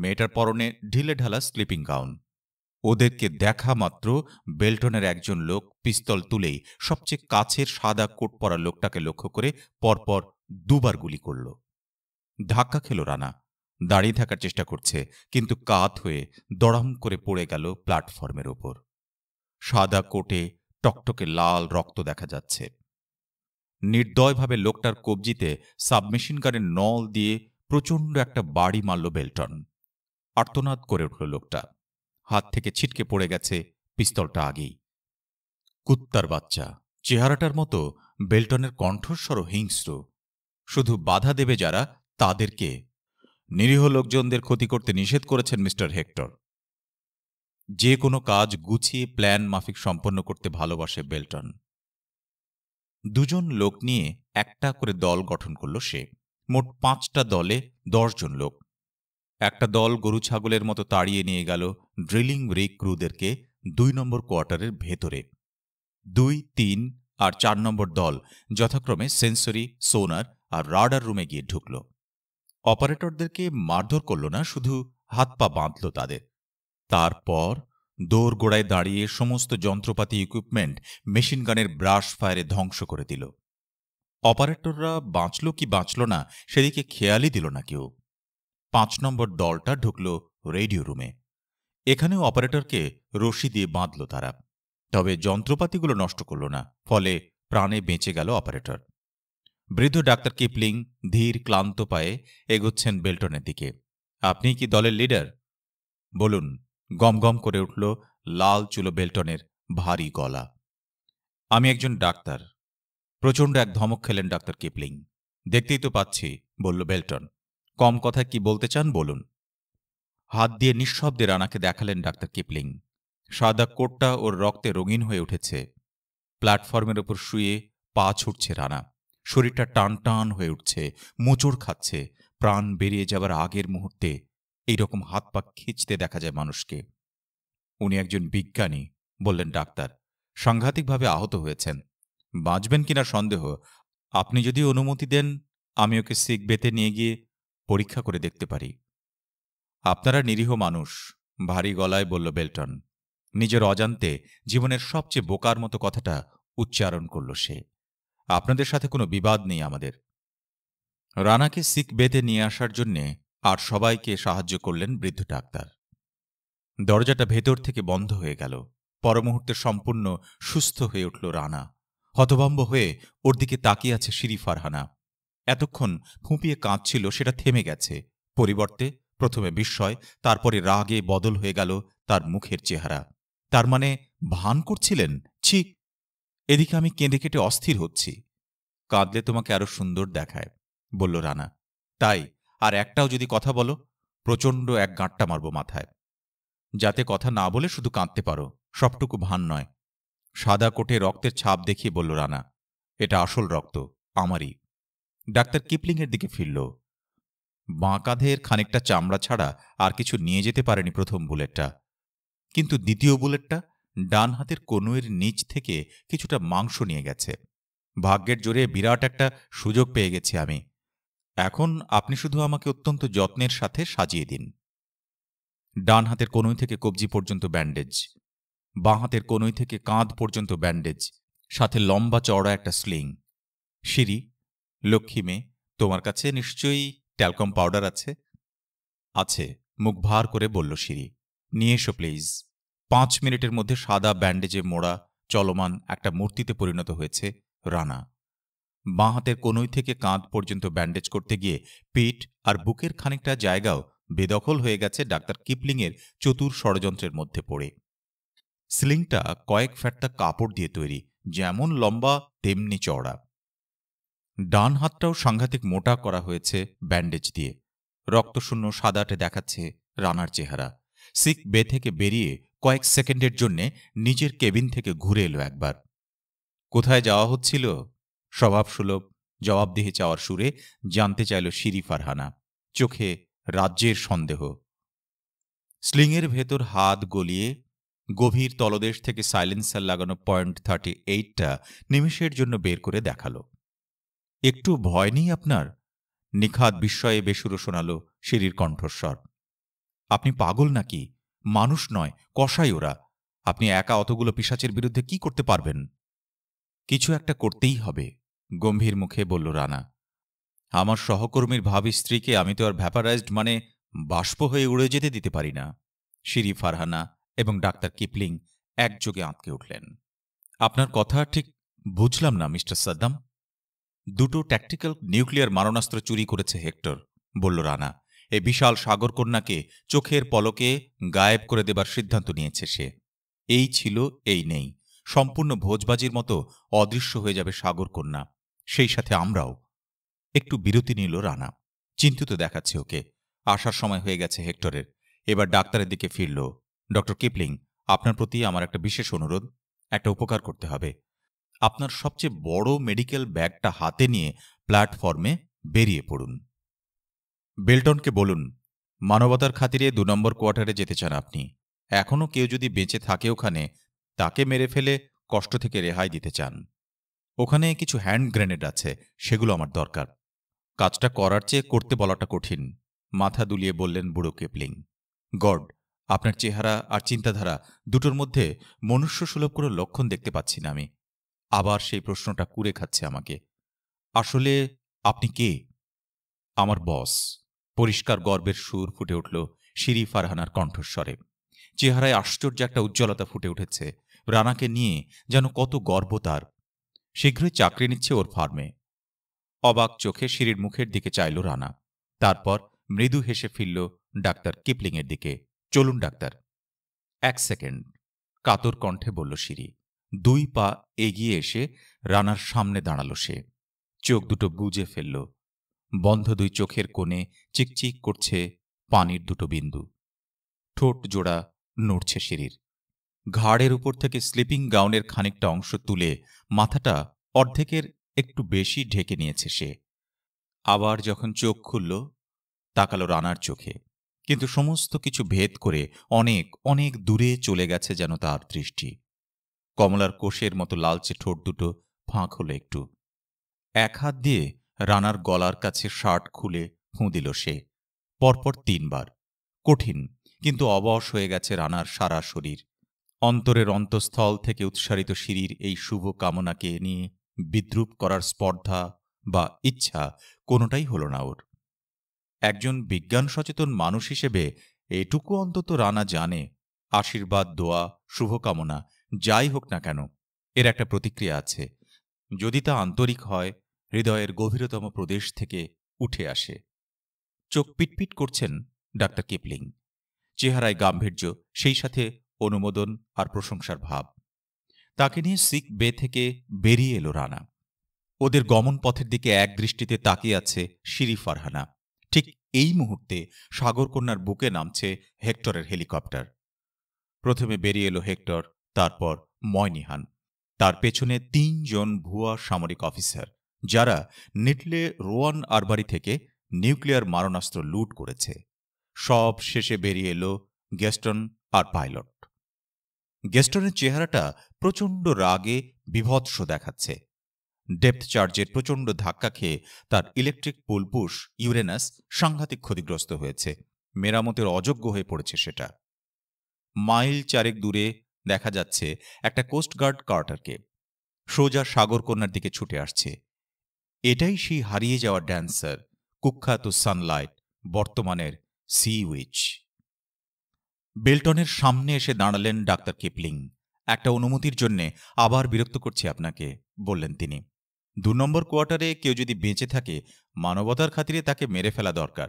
মেয়েটার পরনে ঢিলে ঢালা স্লিপিং গাউন ওদেরকে দেখা মাত্র বেল্টনের একজন লোক পিস্তল তুলেই সবচেয়ে কাছের সাদা কোট পরা লোকটাকে লক্ষ্য করে পরপর দুবার গুলি করল ধাক্কা খেল রানা দাঁড়িয়ে থাকার চেষ্টা করছে কিন্তু কাত হয়ে দড়াম করে পড়ে গেল প্ল্যাটফর্মের ওপর সাদা কোটে টকটকে লাল রক্ত দেখা যাচ্ছে নির্দয়ভাবে লোকটার কবজিতে সাবমেশিন গানের নল দিয়ে প্রচণ্ড একটা বাড়ি মারল বেল্টন আর্তনাদ করে উঠল লোকটা হাত থেকে ছিটকে পড়ে গেছে পিস্তলটা আগেই কুত্তার বাচ্চা চেহারাটার মতো বেল্টনের কণ্ঠস্বর হিংস্র শুধু বাধা দেবে যারা তাদেরকে নিরীহ লোকজনদের ক্ষতি করতে নিষেধ করেছেন মিস্টার হেক্টর যে কোনো কাজ গুছিয়ে প্ল্যান মাফিক সম্পন্ন করতে ভালোবাসে বেল্টন দুজন লোক নিয়ে একটা করে দল গঠন করল সে মোট পাঁচটা দলে দশজন লোক একটা দল গরু ছাগলের মতো তাড়িয়ে নিয়ে গেল ড্রিলিং রিক ক্রুদেরকে দুই নম্বর কোয়ার্টারের ভেতরে দুই তিন আর চার নম্বর দল যথাক্রমে সেন্সরি সোনার আর রাডার রুমে গিয়ে ঢুকল অপারেটরদেরকে মারধর করল না শুধু হাত পা বাঁধল তাদের তারপর দোরগোড়ায় দাঁড়িয়ে সমস্ত যন্ত্রপাতি ইকুইপমেন্ট মেশিনগানের ব্রাশ ফায়ারে ধ্বংস করে দিল অপারেটররা বাঁচল কি বাঁচল না সেদিকে খেয়ালই দিল না কেউ পাঁচ নম্বর দলটা ঢুকল রেডিও রুমে এখানেও অপারেটরকে রশি দিয়ে বাঁধল তারা তবে যন্ত্রপাতিগুলো নষ্ট করল না ফলে প্রাণে বেঁচে গেল অপারেটর বৃদ্ধ ডাক্তার কিপলিং ধীর ক্লান্ত পায়ে এগোচ্ছেন বেল্টনের দিকে আপনি কি দলের লিডার বলুন গমগম করে উঠল লাল চুলো বেল্টনের ভারী গলা আমি একজন ডাক্তার প্রচণ্ড এক ধমক খেলেন ডাক্তার কিপলিং দেখতেই তো পাচ্ছি বলল বেল্টন কম কথায় কি বলতে চান বলুন হাত দিয়ে নিঃশব্দে রানাকে দেখালেন ডাক্তার কিপলিং সাদা কোটটা ওর রক্তে রঙিন হয়ে উঠেছে প্ল্যাটফর্মের ওপর শুয়ে পা ছুটছে রানা শরীরটা টান টান হয়ে উঠছে মোচড় খাচ্ছে প্রাণ বেরিয়ে যাবার আগের মুহূর্তে এইরকম হাত পা খিঁচতে দেখা যায় মানুষকে উনি একজন বিজ্ঞানী বললেন ডাক্তার সাংঘাতিকভাবে আহত হয়েছেন বাঁচবেন কিনা সন্দেহ আপনি যদি অনুমতি দেন আমি ওকে সিক বেতে নিয়ে গিয়ে পরীক্ষা করে দেখতে পারি আপনারা নিরীহ মানুষ ভারী গলায় বলল বেলটন নিজের অজান্তে জীবনের সবচেয়ে বোকার মতো কথাটা উচ্চারণ করল সে আপনাদের সাথে কোনো বিবাদ নেই আমাদের রানাকে সিক বেতে নিয়ে আসার জন্যে আর সবাইকে সাহায্য করলেন বৃদ্ধ ডাক্তার দরজাটা ভেতর থেকে বন্ধ হয়ে গেল পরমুহূর্তে সম্পূর্ণ সুস্থ হয়ে উঠল রানা হতভম্ব হয়ে ওর দিকে তাকিয়ে আছে শিরি ফারহানা এতক্ষণ ফুঁপিয়ে কাঁদছিল সেটা থেমে গেছে পরিবর্তে প্রথমে বিস্ময় তারপরে রাগে বদল হয়ে গেল তার মুখের চেহারা তার মানে ভান করছিলেন ছি এদিকে আমি কেঁদে কেটে অস্থির হচ্ছি কাঁদলে তোমাকে আরো সুন্দর দেখায় বলল রানা তাই আর একটাও যদি কথা বলো প্রচণ্ড এক গাঁটটা মারব মাথায় যাতে কথা না বলে শুধু কাঁদতে পারো সবটুকু ভান নয় সাদা কোটে রক্তের ছাপ দেখিয়ে বলল রানা এটা আসল রক্ত আমারই ডাক্তার কিপলিংয়ের দিকে ফিরল বাঁকাধের খানিকটা চামড়া ছাড়া আর কিছু নিয়ে যেতে পারেনি প্রথম বুলেটটা কিন্তু দ্বিতীয় বুলেটটা ডান হাতের কনুয়ের নিচ থেকে কিছুটা মাংস নিয়ে গেছে ভাগ্যের জোরে বিরাট একটা সুযোগ পেয়ে গেছি আমি এখন আপনি শুধু আমাকে অত্যন্ত যত্নের সাথে সাজিয়ে দিন ডান হাতের কনুই থেকে কবজি পর্যন্ত ব্যান্ডেজ বাঁ হাতের কনুই থেকে কাঁধ পর্যন্ত ব্যান্ডেজ সাথে লম্বা চওড়া একটা স্লিং সিঁড়ি লক্ষ্মী মেয়ে তোমার কাছে নিশ্চয়ই ট্যালকম পাউডার আছে আছে মুখ ভার করে বলল সিঁড়ি নিয়ে এসো প্লিজ পাঁচ মিনিটের মধ্যে সাদা ব্যান্ডেজে মোড়া চলমান একটা মূর্তিতে পরিণত হয়েছে রানা বাঁ হাতের কনুই থেকে কাঁধ পর্যন্ত ব্যান্ডেজ করতে গিয়ে পেট আর বুকের খানিকটা জায়গাও বেদখল হয়ে গেছে ডাক্তার কিপলিংয়ের চতুর ষড়যন্ত্রের মধ্যে পড়ে স্লিংটা কয়েক ফ্যাটটা কাপড় দিয়ে তৈরি যেমন লম্বা তেমনি চওড়া ডান হাতটাও সাংঘাতিক মোটা করা হয়েছে ব্যান্ডেজ দিয়ে রক্তশূন্য সাদাটে দেখাচ্ছে রানার চেহারা সিক বে থেকে বেরিয়ে কয়েক সেকেন্ডের জন্যে নিজের কেবিন থেকে ঘুরে এলো একবার কোথায় যাওয়া হচ্ছিল স্বভাবসুলভ জবাবদিহি চাওয়ার সুরে জানতে চাইল শিরি ফারহানা চোখে রাজ্যের সন্দেহ স্লিংয়ের ভেতর হাত গলিয়ে গভীর তলদেশ থেকে সাইলেন্সার লাগানো পয়েন্ট থার্টি এইটটা নিমিষের জন্য বের করে দেখাল একটু ভয় নেই আপনার নিখাত বিস্ময়ে বেসুরো শোনাল সিঁড়ির কণ্ঠস্বর আপনি পাগল নাকি মানুষ নয় কষাই ওরা আপনি একা অতগুলো পিসাচের বিরুদ্ধে কি করতে পারবেন কিছু একটা করতেই হবে গম্ভীর মুখে বলল রানা আমার সহকর্মীর ভাবী স্ত্রীকে আমি তো আর ভ্যাপারাইজড মানে বাষ্প হয়ে উড়ে যেতে দিতে পারি না শিরি ফারহানা এবং ডাক্তার কিপলিং একযোগে আঁতকে উঠলেন আপনার কথা ঠিক বুঝলাম না মিস্টার সাদ্দাম দুটো ট্যাকটিক্যাল নিউক্লিয়ার মারণাস্ত্র চুরি করেছে হেক্টর বলল রানা এ বিশাল সাগরকন্যাকে চোখের পলকে গায়েব করে দেবার সিদ্ধান্ত নিয়েছে সে এই ছিল এই নেই সম্পূর্ণ ভোজবাজির মতো অদৃশ্য হয়ে যাবে সাগরকন্যা সেই সাথে আমরাও একটু বিরতি নিল রানা চিন্তিত দেখাচ্ছে ওকে আসার সময় হয়ে গেছে হেক্টরের এবার ডাক্তারের দিকে ফিরল ডক্টর কিপলিং আপনার প্রতি আমার একটা বিশেষ অনুরোধ একটা উপকার করতে হবে আপনার সবচেয়ে বড় মেডিকেল ব্যাগটা হাতে নিয়ে প্ল্যাটফর্মে বেরিয়ে পড়ুন বেল্টনকে বলুন মানবতার খাতিরে দু নম্বর কোয়ার্টারে যেতে চান আপনি এখনও কেউ যদি বেঁচে থাকে ওখানে তাকে মেরে ফেলে কষ্ট থেকে রেহাই দিতে চান ওখানে কিছু হ্যান্ড গ্রেনেড আছে সেগুলো আমার দরকার কাজটা করার চেয়ে করতে বলাটা কঠিন মাথা দুলিয়ে বললেন বুড়ো কেপলিং গড আপনার চেহারা আর চিন্তাধারা দুটোর মধ্যে মনুষ্য সুলভ কোনো লক্ষণ দেখতে পাচ্ছি না আমি আবার সেই প্রশ্নটা কুড়ে খাচ্ছে আমাকে আসলে আপনি কে আমার বস পরিষ্কার গর্বের সুর ফুটে উঠল সিরি ফারহানার কণ্ঠস্বরে চেহারায় আশ্চর্য একটা উজ্জ্বলতা ফুটে উঠেছে রানাকে নিয়ে যেন কত গর্ব তার শীঘ্রই চাকরি নিচ্ছে ওর ফার্মে অবাক চোখে সিঁড়ির মুখের দিকে চাইল রানা তারপর মৃদু হেসে ফিরল ডাক্তার কিপলিংয়ের দিকে চলুন ডাক্তার এক সেকেন্ড কাতর কণ্ঠে বলল সিঁড়ি দুই পা এগিয়ে এসে রানার সামনে দাঁড়াল সে চোখ দুটো বুঝে ফেলল বন্ধ দুই চোখের কোণে চিকচিক করছে পানির দুটো বিন্দু ঠোঁট জোড়া নড়ছে সিঁড়ির ঘাড়ের উপর থেকে স্লিপিং গাউনের খানিকটা অংশ তুলে মাথাটা অর্ধেকের একটু বেশি ঢেকে নিয়েছে সে আবার যখন চোখ খুলল তাকালো রানার চোখে কিন্তু সমস্ত কিছু ভেদ করে অনেক অনেক দূরে চলে গেছে যেন তার দৃষ্টি কমলার কোষের মতো লালচে ঠোঁট দুটো ফাঁক হলো একটু এক হাত দিয়ে রানার গলার কাছে শার্ট খুলে ফুঁ দিল সে পরপর তিনবার কঠিন কিন্তু অবশ হয়ে গেছে রানার সারা শরীর অন্তরের অন্তঃস্থল থেকে উৎসারিত সিঁড়ির এই শুভ কামনাকে নিয়ে বিদ্রুপ করার স্পর্ধা বা ইচ্ছা কোনোটাই হল না ওর একজন বিজ্ঞান সচেতন মানুষ হিসেবে এটুকু অন্তত রানা জানে আশীর্বাদ দোয়া শুভকামনা যাই হোক না কেন এর একটা প্রতিক্রিয়া আছে যদি তা আন্তরিক হয় হৃদয়ের গভীরতম প্রদেশ থেকে উঠে আসে চোখ পিটপিট করছেন ডাক্তার কিপলিং চেহারায় গাম্ভীর্য সেই সাথে অনুমোদন আর প্রশংসার ভাব তাকে নিয়ে সিক বে থেকে বেরিয়ে এলো রানা ওদের গমন পথের দিকে এক দৃষ্টিতে তাকিয়ে আছে শিরি ফারহানা ঠিক এই মুহূর্তে সাগরকন্যার বুকে নামছে হেক্টরের হেলিকপ্টার প্রথমে বেরিয়ে এলো হেক্টর তারপর ময়নিহান তার পেছনে তিনজন ভুয়া সামরিক অফিসার যারা নেটলে রোয়ান আরবারি থেকে নিউক্লিয়ার মারণাস্ত্র লুট করেছে সব শেষে বেরিয়ে এলো গেস্টন আর পাইলট গেস্টনের চেহারাটা প্রচণ্ড রাগে বিভৎস দেখাচ্ছে ডেপথ চার্জের প্রচণ্ড ধাক্কা খেয়ে তার ইলেকট্রিক পুলপুষ ইউরেনাস সাংঘাতিক ক্ষতিগ্রস্ত হয়েছে মেরামতের অযোগ্য হয়ে পড়েছে সেটা মাইল চারেক দূরে দেখা যাচ্ছে একটা কোস্টগার্ড কার্টারকে সোজা সাগরকন্যার দিকে ছুটে আসছে এটাই সেই হারিয়ে যাওয়া ড্যান্সার কুখ্যাত সানলাইট বর্তমানের সি উইচ বেলটনের সামনে এসে দাঁড়ালেন ডাক্তার কিপলিং একটা অনুমতির জন্যে আবার বিরক্ত করছি আপনাকে বললেন তিনি দু নম্বর কোয়ার্টারে কেউ যদি বেঁচে থাকে মানবতার খাতিরে তাকে মেরে ফেলা দরকার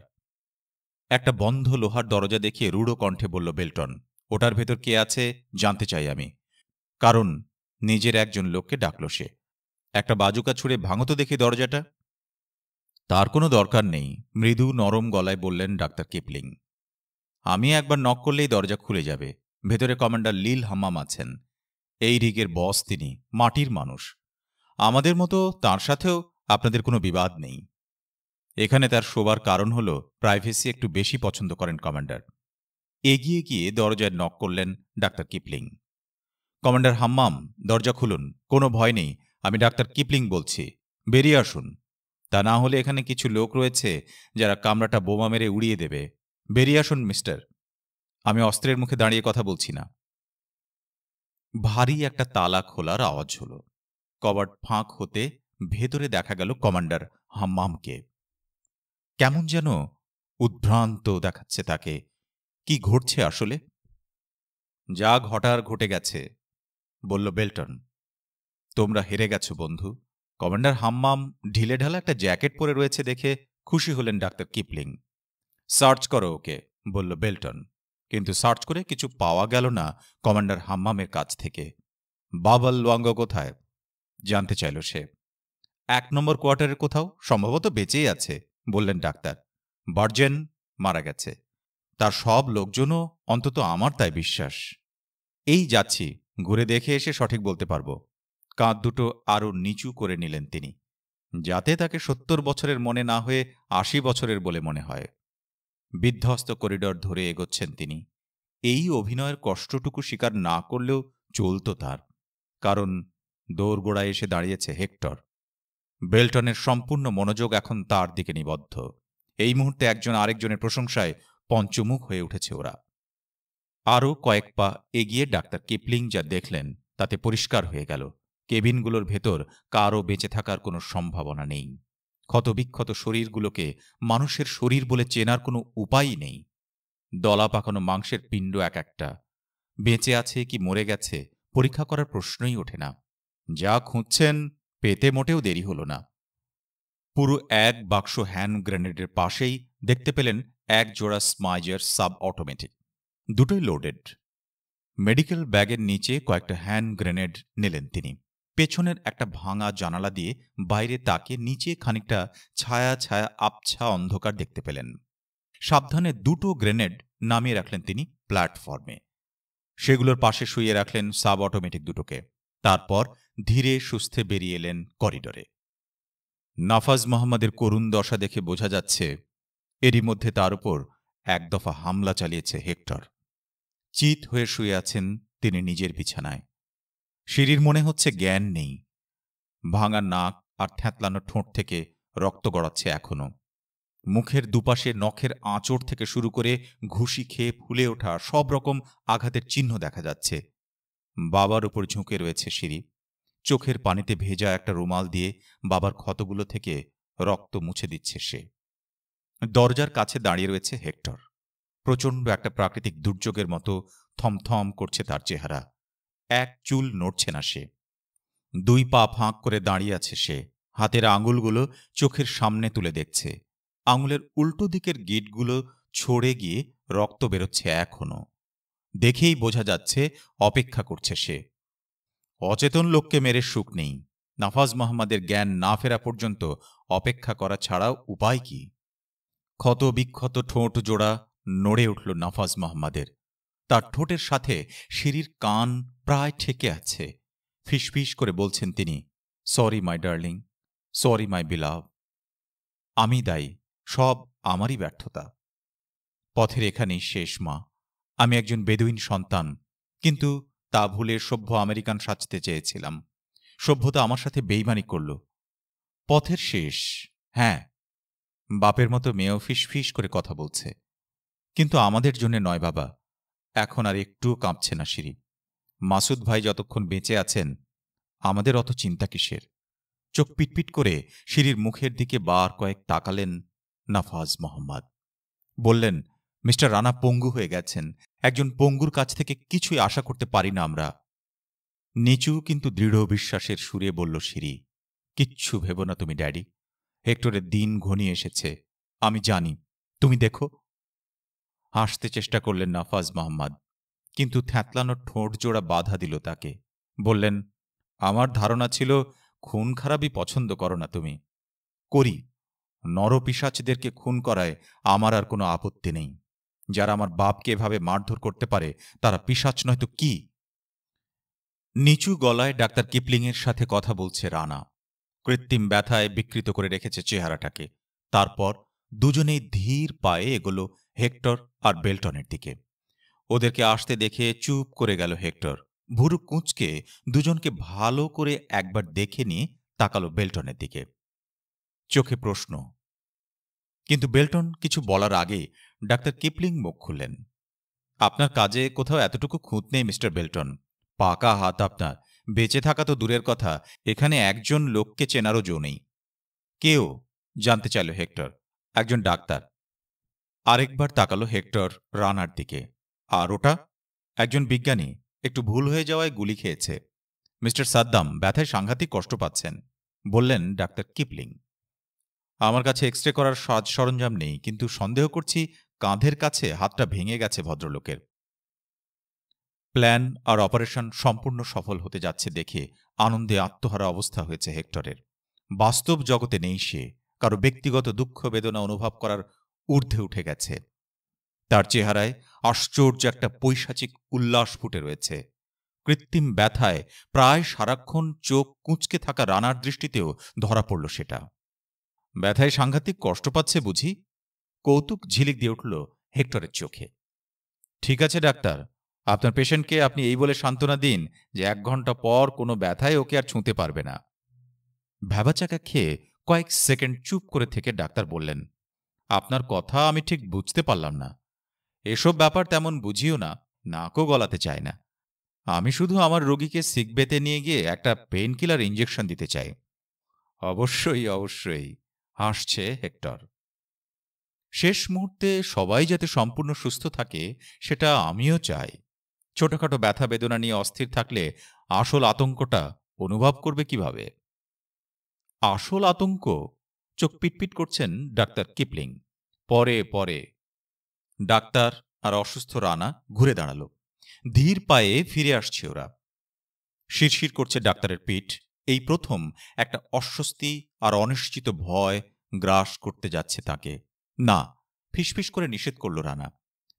একটা বন্ধ লোহার দরজা দেখিয়ে রূঢ় কণ্ঠে বলল বেলটন ওটার ভেতর কে আছে জানতে চাই আমি কারণ নিজের একজন লোককে ডাকল সে একটা বাজুকা ছুড়ে ভাঙত দেখি দরজাটা তার কোনো দরকার নেই মৃদু নরম গলায় বললেন ডাক্তার কিপলিং আমি একবার নক করলেই দরজা খুলে যাবে ভেতরে কমান্ডার লীল হাম্মাম আছেন এই রিগের বস তিনি মাটির মানুষ আমাদের মতো তার সাথেও আপনাদের কোনো বিবাদ নেই এখানে তার শোবার কারণ হল প্রাইভেসি একটু বেশি পছন্দ করেন কমান্ডার এগিয়ে গিয়ে দরজায় নক করলেন ডাক্তার কিপলিং কমান্ডার হাম্মাম দরজা খুলুন কোনো ভয় নেই আমি ডাক্তার কিপলিং বলছি বেরিয়ে আসুন তা না হলে এখানে কিছু লোক রয়েছে যারা কামরাটা বোমা মেরে উড়িয়ে দেবে বেরিয়ে আসুন মিস্টার আমি অস্ত্রের মুখে দাঁড়িয়ে কথা বলছি না ভারী একটা তালা খোলার আওয়াজ হল কবাট ফাঁক হতে ভেতরে দেখা গেল কমান্ডার হাম্মামকে কেমন যেন উদ্ভ্রান্ত দেখাচ্ছে তাকে কি ঘটছে আসলে যা ঘটার ঘটে গেছে বলল বেলটন তোমরা হেরে গেছো বন্ধু কমান্ডার হাম্মাম ঢিলে ঢালা একটা জ্যাকেট পরে রয়েছে দেখে খুশি হলেন ডাক্তার কিপলিং সার্চ করো ওকে বলল বেল্টন কিন্তু সার্চ করে কিছু পাওয়া গেল না কমান্ডার হাম্মামের কাছ থেকে বাবাল লুয়াঙ্গ কোথায় জানতে চাইল সে এক নম্বর কোয়ার্টারের কোথাও সম্ভবত বেঁচেই আছে বললেন ডাক্তার বার্জেন মারা গেছে তার সব লোকজনও অন্তত আমার তাই বিশ্বাস এই যাচ্ছি ঘুরে দেখে এসে সঠিক বলতে পারব কাঁধ দুটো আরও নিচু করে নিলেন তিনি যাতে তাকে সত্তর বছরের মনে না হয়ে আশি বছরের বলে মনে হয় বিধ্বস্ত করিডর ধরে এগোচ্ছেন তিনি এই অভিনয়ের কষ্টটুকু স্বীকার না করলেও চলত তার কারণ দৌড়গোড়ায় এসে দাঁড়িয়েছে হেক্টর বেল্টনের সম্পূর্ণ মনোযোগ এখন তার দিকে নিবদ্ধ এই মুহূর্তে একজন আরেকজনের প্রশংসায় পঞ্চমুখ হয়ে উঠেছে ওরা আরও কয়েক পা এগিয়ে ডাক্তার কিপলিং যা দেখলেন তাতে পরিষ্কার হয়ে গেল কেবিনগুলোর ভেতর কারও বেঁচে থাকার কোনো সম্ভাবনা নেই ক্ষতবিক্ষত শরীরগুলোকে মানুষের শরীর বলে চেনার কোনো উপায়ই নেই দলা পাকানো মাংসের পিণ্ড এক একটা বেঁচে আছে কি মরে গেছে পরীক্ষা করার প্রশ্নই ওঠে না যা খুঁজছেন পেতে মোটেও দেরি হল না পুরো এক বাক্স হ্যান্ড গ্রেনেডের পাশেই দেখতে পেলেন এক জোড়া স্মাইজার সাব অটোমেটিক দুটোই লোডেড মেডিকেল ব্যাগের নিচে কয়েকটা হ্যান্ড গ্রেনেড নিলেন তিনি পেছনের একটা ভাঙা জানালা দিয়ে বাইরে তাকে নিচে খানিকটা ছায়া ছায়া আবছা অন্ধকার দেখতে পেলেন সাবধানে দুটো গ্রেনেড নামিয়ে রাখলেন তিনি প্ল্যাটফর্মে সেগুলোর পাশে শুয়ে রাখলেন সাব অটোমেটিক দুটোকে তারপর ধীরে সুস্থে বেরিয়ে এলেন করিডরে নাফাজ মোহাম্মদের করুণ দশা দেখে বোঝা যাচ্ছে এরই মধ্যে তার উপর এক দফা হামলা চালিয়েছে হেক্টর চিত হয়ে শুয়ে আছেন তিনি নিজের বিছানায় সিঁড়ির মনে হচ্ছে জ্ঞান নেই ভাঙা নাক আর থ্যাঁতলানো ঠোঁট থেকে রক্ত গড়াচ্ছে এখনও মুখের দুপাশে নখের আঁচড় থেকে শুরু করে ঘুষি খেয়ে ফুলে ওঠা সব রকম আঘাতের চিহ্ন দেখা যাচ্ছে বাবার উপর ঝুঁকে রয়েছে সিঁড়ি চোখের পানিতে ভেজা একটা রুমাল দিয়ে বাবার ক্ষতগুলো থেকে রক্ত মুছে দিচ্ছে সে দরজার কাছে দাঁড়িয়ে রয়েছে হেক্টর প্রচণ্ড একটা প্রাকৃতিক দুর্যোগের মতো থমথম করছে তার চেহারা এক চুল নড়ছে না সে দুই পা ফাঁক করে দাঁড়িয়ে আছে সে হাতের আঙুলগুলো চোখের সামনে তুলে দেখছে আঙুলের উল্টো দিকের গিটগুলো ছড়ে গিয়ে রক্ত বেরোচ্ছে এখনও দেখেই বোঝা যাচ্ছে অপেক্ষা করছে সে অচেতন লোককে মেরে সুখ নেই নাফাজ মোহাম্মদের জ্ঞান না ফেরা পর্যন্ত অপেক্ষা করা ছাড়াও উপায় কি ক্ষত বিক্ষত ঠোঁট জোড়া নড়ে উঠল নাফাজ মোহাম্মদের তার ঠোঁটের সাথে সিঁড়ির কান প্রায় ঠেকে আছে ফিসফিস করে বলছেন তিনি sorry my darling sorry my beloved আমি দায়ী সব আমারই ব্যর্থতা পথের এখানেই শেষ মা আমি একজন বেদুইন সন্তান কিন্তু তা ভুলে সভ্য আমেরিকান সাজতে চেয়েছিলাম সভ্যতা আমার সাথে বেইমানি করল পথের শেষ হ্যাঁ বাপের মতো মেয়েও ফিস ফিস করে কথা বলছে কিন্তু আমাদের জন্য নয় বাবা এখন আর একটুও কাঁপছে না সিঁড়ি মাসুদ ভাই যতক্ষণ বেঁচে আছেন আমাদের অত চিন্তা কিসের চোখ পিটপিট করে সিঁড়ির মুখের দিকে বার কয়েক তাকালেন নাফাজ মোহাম্মদ বললেন মিস্টার রানা পঙ্গু হয়ে গেছেন একজন পঙ্গুর কাছ থেকে কিছুই আশা করতে পারি না আমরা নিচু কিন্তু দৃঢ় বিশ্বাসের সুরে বলল সিঁড়ি কিচ্ছু ভেব না তুমি ড্যাডি হেক্টরের দিন ঘনিয়ে এসেছে আমি জানি তুমি দেখো হাসতে চেষ্টা করলেন নাফাজ মোহাম্মদ কিন্তু থ্যাঁতলানো ঠোঁট জোড়া বাধা দিল তাকে বললেন আমার ধারণা ছিল খুন খারাপই পছন্দ করো না তুমি করি নরপিসাচদেরকে খুন করায় আমার আর কোনো আপত্তি নেই যারা আমার বাপকে এভাবে মারধর করতে পারে তারা পিসাচ নয়তো কি নিচু গলায় ডাক্তার কিপলিংয়ের সাথে কথা বলছে রানা কৃত্রিম ব্যথায় বিকৃত করে রেখেছে চেহারাটাকে তারপর দুজনেই ধীর পায়ে এগুলো হেক্টর আর বেল্টনের দিকে ওদেরকে আসতে দেখে চুপ করে গেল হেক্টর ভুরু কুঁচকে দুজনকে ভালো করে একবার দেখে নিয়ে তাকালো বেলটনের দিকে চোখে প্রশ্ন কিন্তু বেল্টন কিছু বলার আগে ডাক্তার কিপলিং মুখ খুললেন আপনার কাজে কোথাও এতটুকু খুঁত নেই মিস্টার বেলটন পাকা হাত আপনার বেঁচে থাকা তো দূরের কথা এখানে একজন লোককে চেনারও জো নেই কেউ জানতে চাইল হেক্টর একজন ডাক্তার আরেকবার তাকালো হেক্টর রানার দিকে আর ওটা একজন বিজ্ঞানী একটু ভুল হয়ে যাওয়ায় গুলি খেয়েছে মিস্টার সাদ্দাম ব্যথায় সাংঘাতিক কষ্ট পাচ্ছেন বললেন ডাক্তার কিপলিং আমার কাছে এক্স রে করার সাজ সরঞ্জাম নেই কিন্তু সন্দেহ করছি কাঁধের কাছে হাতটা ভেঙে গেছে ভদ্রলোকের প্ল্যান আর অপারেশন সম্পূর্ণ সফল হতে যাচ্ছে দেখে আনন্দে আত্মহারা অবস্থা হয়েছে হেক্টরের বাস্তব জগতে নেই সে কারো ব্যক্তিগত দুঃখ বেদনা অনুভব করার ঊর্ধ্বে উঠে গেছে তার চেহারায় আশ্চর্য একটা পৈশাচিক উল্লাস ফুটে রয়েছে কৃত্রিম ব্যথায় প্রায় সারাক্ষণ চোখ কুঁচকে থাকা রানার দৃষ্টিতেও ধরা পড়ল সেটা ব্যথায় সাংঘাতিক কষ্ট পাচ্ছে বুঝি কৌতুক ঝিলিক দিয়ে উঠল হেক্টরের চোখে ঠিক আছে ডাক্তার আপনার পেশেন্টকে আপনি এই বলে সান্ত্বনা দিন যে এক ঘন্টা পর কোনো ব্যথায় ওকে আর ছুঁতে পারবে না ভ্যাবাচাকা খেয়ে কয়েক সেকেন্ড চুপ করে থেকে ডাক্তার বললেন আপনার কথা আমি ঠিক বুঝতে পারলাম না এসব ব্যাপার তেমন বুঝিও না নাকও গলাতে চায় না আমি শুধু আমার রোগীকে সিকবেতে নিয়ে গিয়ে একটা পেন কিলার ইঞ্জেকশন দিতে চাই অবশ্যই অবশ্যই হাসছে হেক্টর শেষ মুহূর্তে সবাই যাতে সম্পূর্ণ সুস্থ থাকে সেটা আমিও চাই ছোটখাটো ব্যথা বেদনা নিয়ে অস্থির থাকলে আসল আতঙ্কটা অনুভব করবে কিভাবে আসল আতঙ্ক চোখ পিটপিট করছেন ডাক্তার কিপলিং পরে পরে ডাক্তার আর অসুস্থ রানা ঘুরে দাঁড়াল ধীর পায়ে ফিরে আসছে ওরা শিরশির করছে ডাক্তারের পিঠ এই প্রথম একটা অস্বস্তি আর অনিশ্চিত ভয় গ্রাস করতে যাচ্ছে তাকে না ফিসফিস করে নিষেধ করল রানা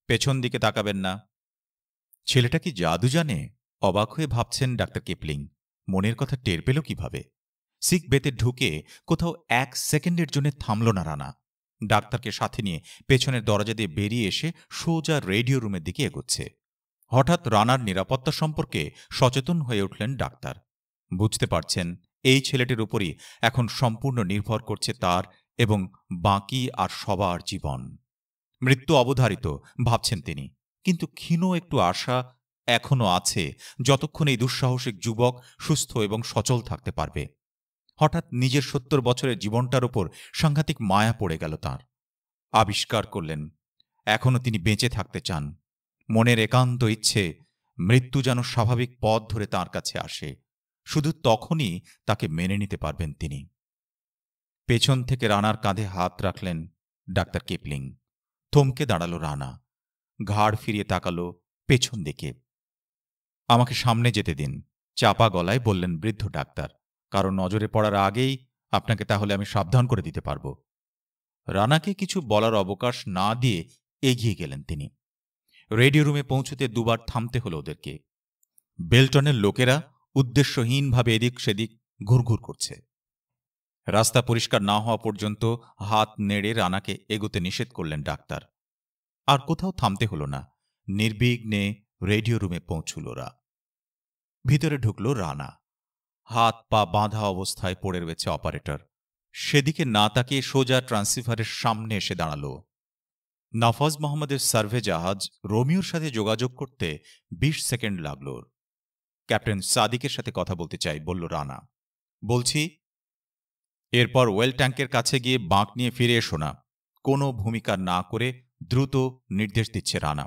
পেছন দিকে তাকাবেন না ছেলেটা কি জাদু জানে অবাক হয়ে ভাবছেন ডাক্তার কিপলিং মনের কথা টের পেল কিভাবে সিক বেতে ঢুকে কোথাও এক সেকেন্ডের জন্য থামল না রানা ডাক্তারকে সাথে নিয়ে পেছনের দরজা দিয়ে বেরিয়ে এসে সোজা রেডিও রুমের দিকে এগোচ্ছে হঠাৎ রানার নিরাপত্তা সম্পর্কে সচেতন হয়ে উঠলেন ডাক্তার বুঝতে পারছেন এই ছেলেটির উপরই এখন সম্পূর্ণ নির্ভর করছে তার এবং বাকি আর সবার জীবন মৃত্যু অবধারিত ভাবছেন তিনি কিন্তু ক্ষীণ একটু আশা এখনও আছে যতক্ষণ এই দুঃসাহসিক যুবক সুস্থ এবং সচল থাকতে পারবে হঠাৎ নিজের সত্তর বছরের জীবনটার ওপর সাংঘাতিক মায়া পড়ে গেল তার আবিষ্কার করলেন এখনও তিনি বেঁচে থাকতে চান মনের একান্ত ইচ্ছে মৃত্যু যেন স্বাভাবিক পথ ধরে তার কাছে আসে শুধু তখনই তাকে মেনে নিতে পারবেন তিনি পেছন থেকে রানার কাঁধে হাত রাখলেন ডাক্তার কেপলিং থমকে দাঁড়ালো রানা ঘাড় ফিরিয়ে তাকালো পেছন দিকে আমাকে সামনে যেতে দিন চাপা গলায় বললেন বৃদ্ধ ডাক্তার কারো নজরে পড়ার আগেই আপনাকে তাহলে আমি সাবধান করে দিতে পারব রানাকে কিছু বলার অবকাশ না দিয়ে এগিয়ে গেলেন তিনি রেডিও রুমে পৌঁছতে দুবার থামতে হলো ওদেরকে বেলটনের লোকেরা উদ্দেশ্যহীনভাবে এদিক সেদিক ঘুরঘুর করছে রাস্তা পরিষ্কার না হওয়া পর্যন্ত হাত নেড়ে রানাকে এগোতে নিষেধ করলেন ডাক্তার আর কোথাও থামতে হলো না নির্বিঘ্নে রেডিও রুমে পৌঁছল ওরা ভিতরে ঢুকল রানা হাত পা বাঁধা অবস্থায় পড়ে রয়েছে অপারেটর সেদিকে না তাকিয়ে সোজা ট্রান্সিফারের সামনে এসে দাঁড়ালো নাফাজ মোহাম্মদের সার্ভে জাহাজ রোমিওর সাথে যোগাযোগ করতে ২০ সেকেন্ড লাগল ক্যাপ্টেন সাদিকের সাথে কথা বলতে চাই বলল রানা বলছি এরপর ওয়েল ট্যাঙ্কের কাছে গিয়ে বাঁক নিয়ে ফিরে এসো না কোনো ভূমিকা না করে দ্রুত নির্দেশ দিচ্ছে রানা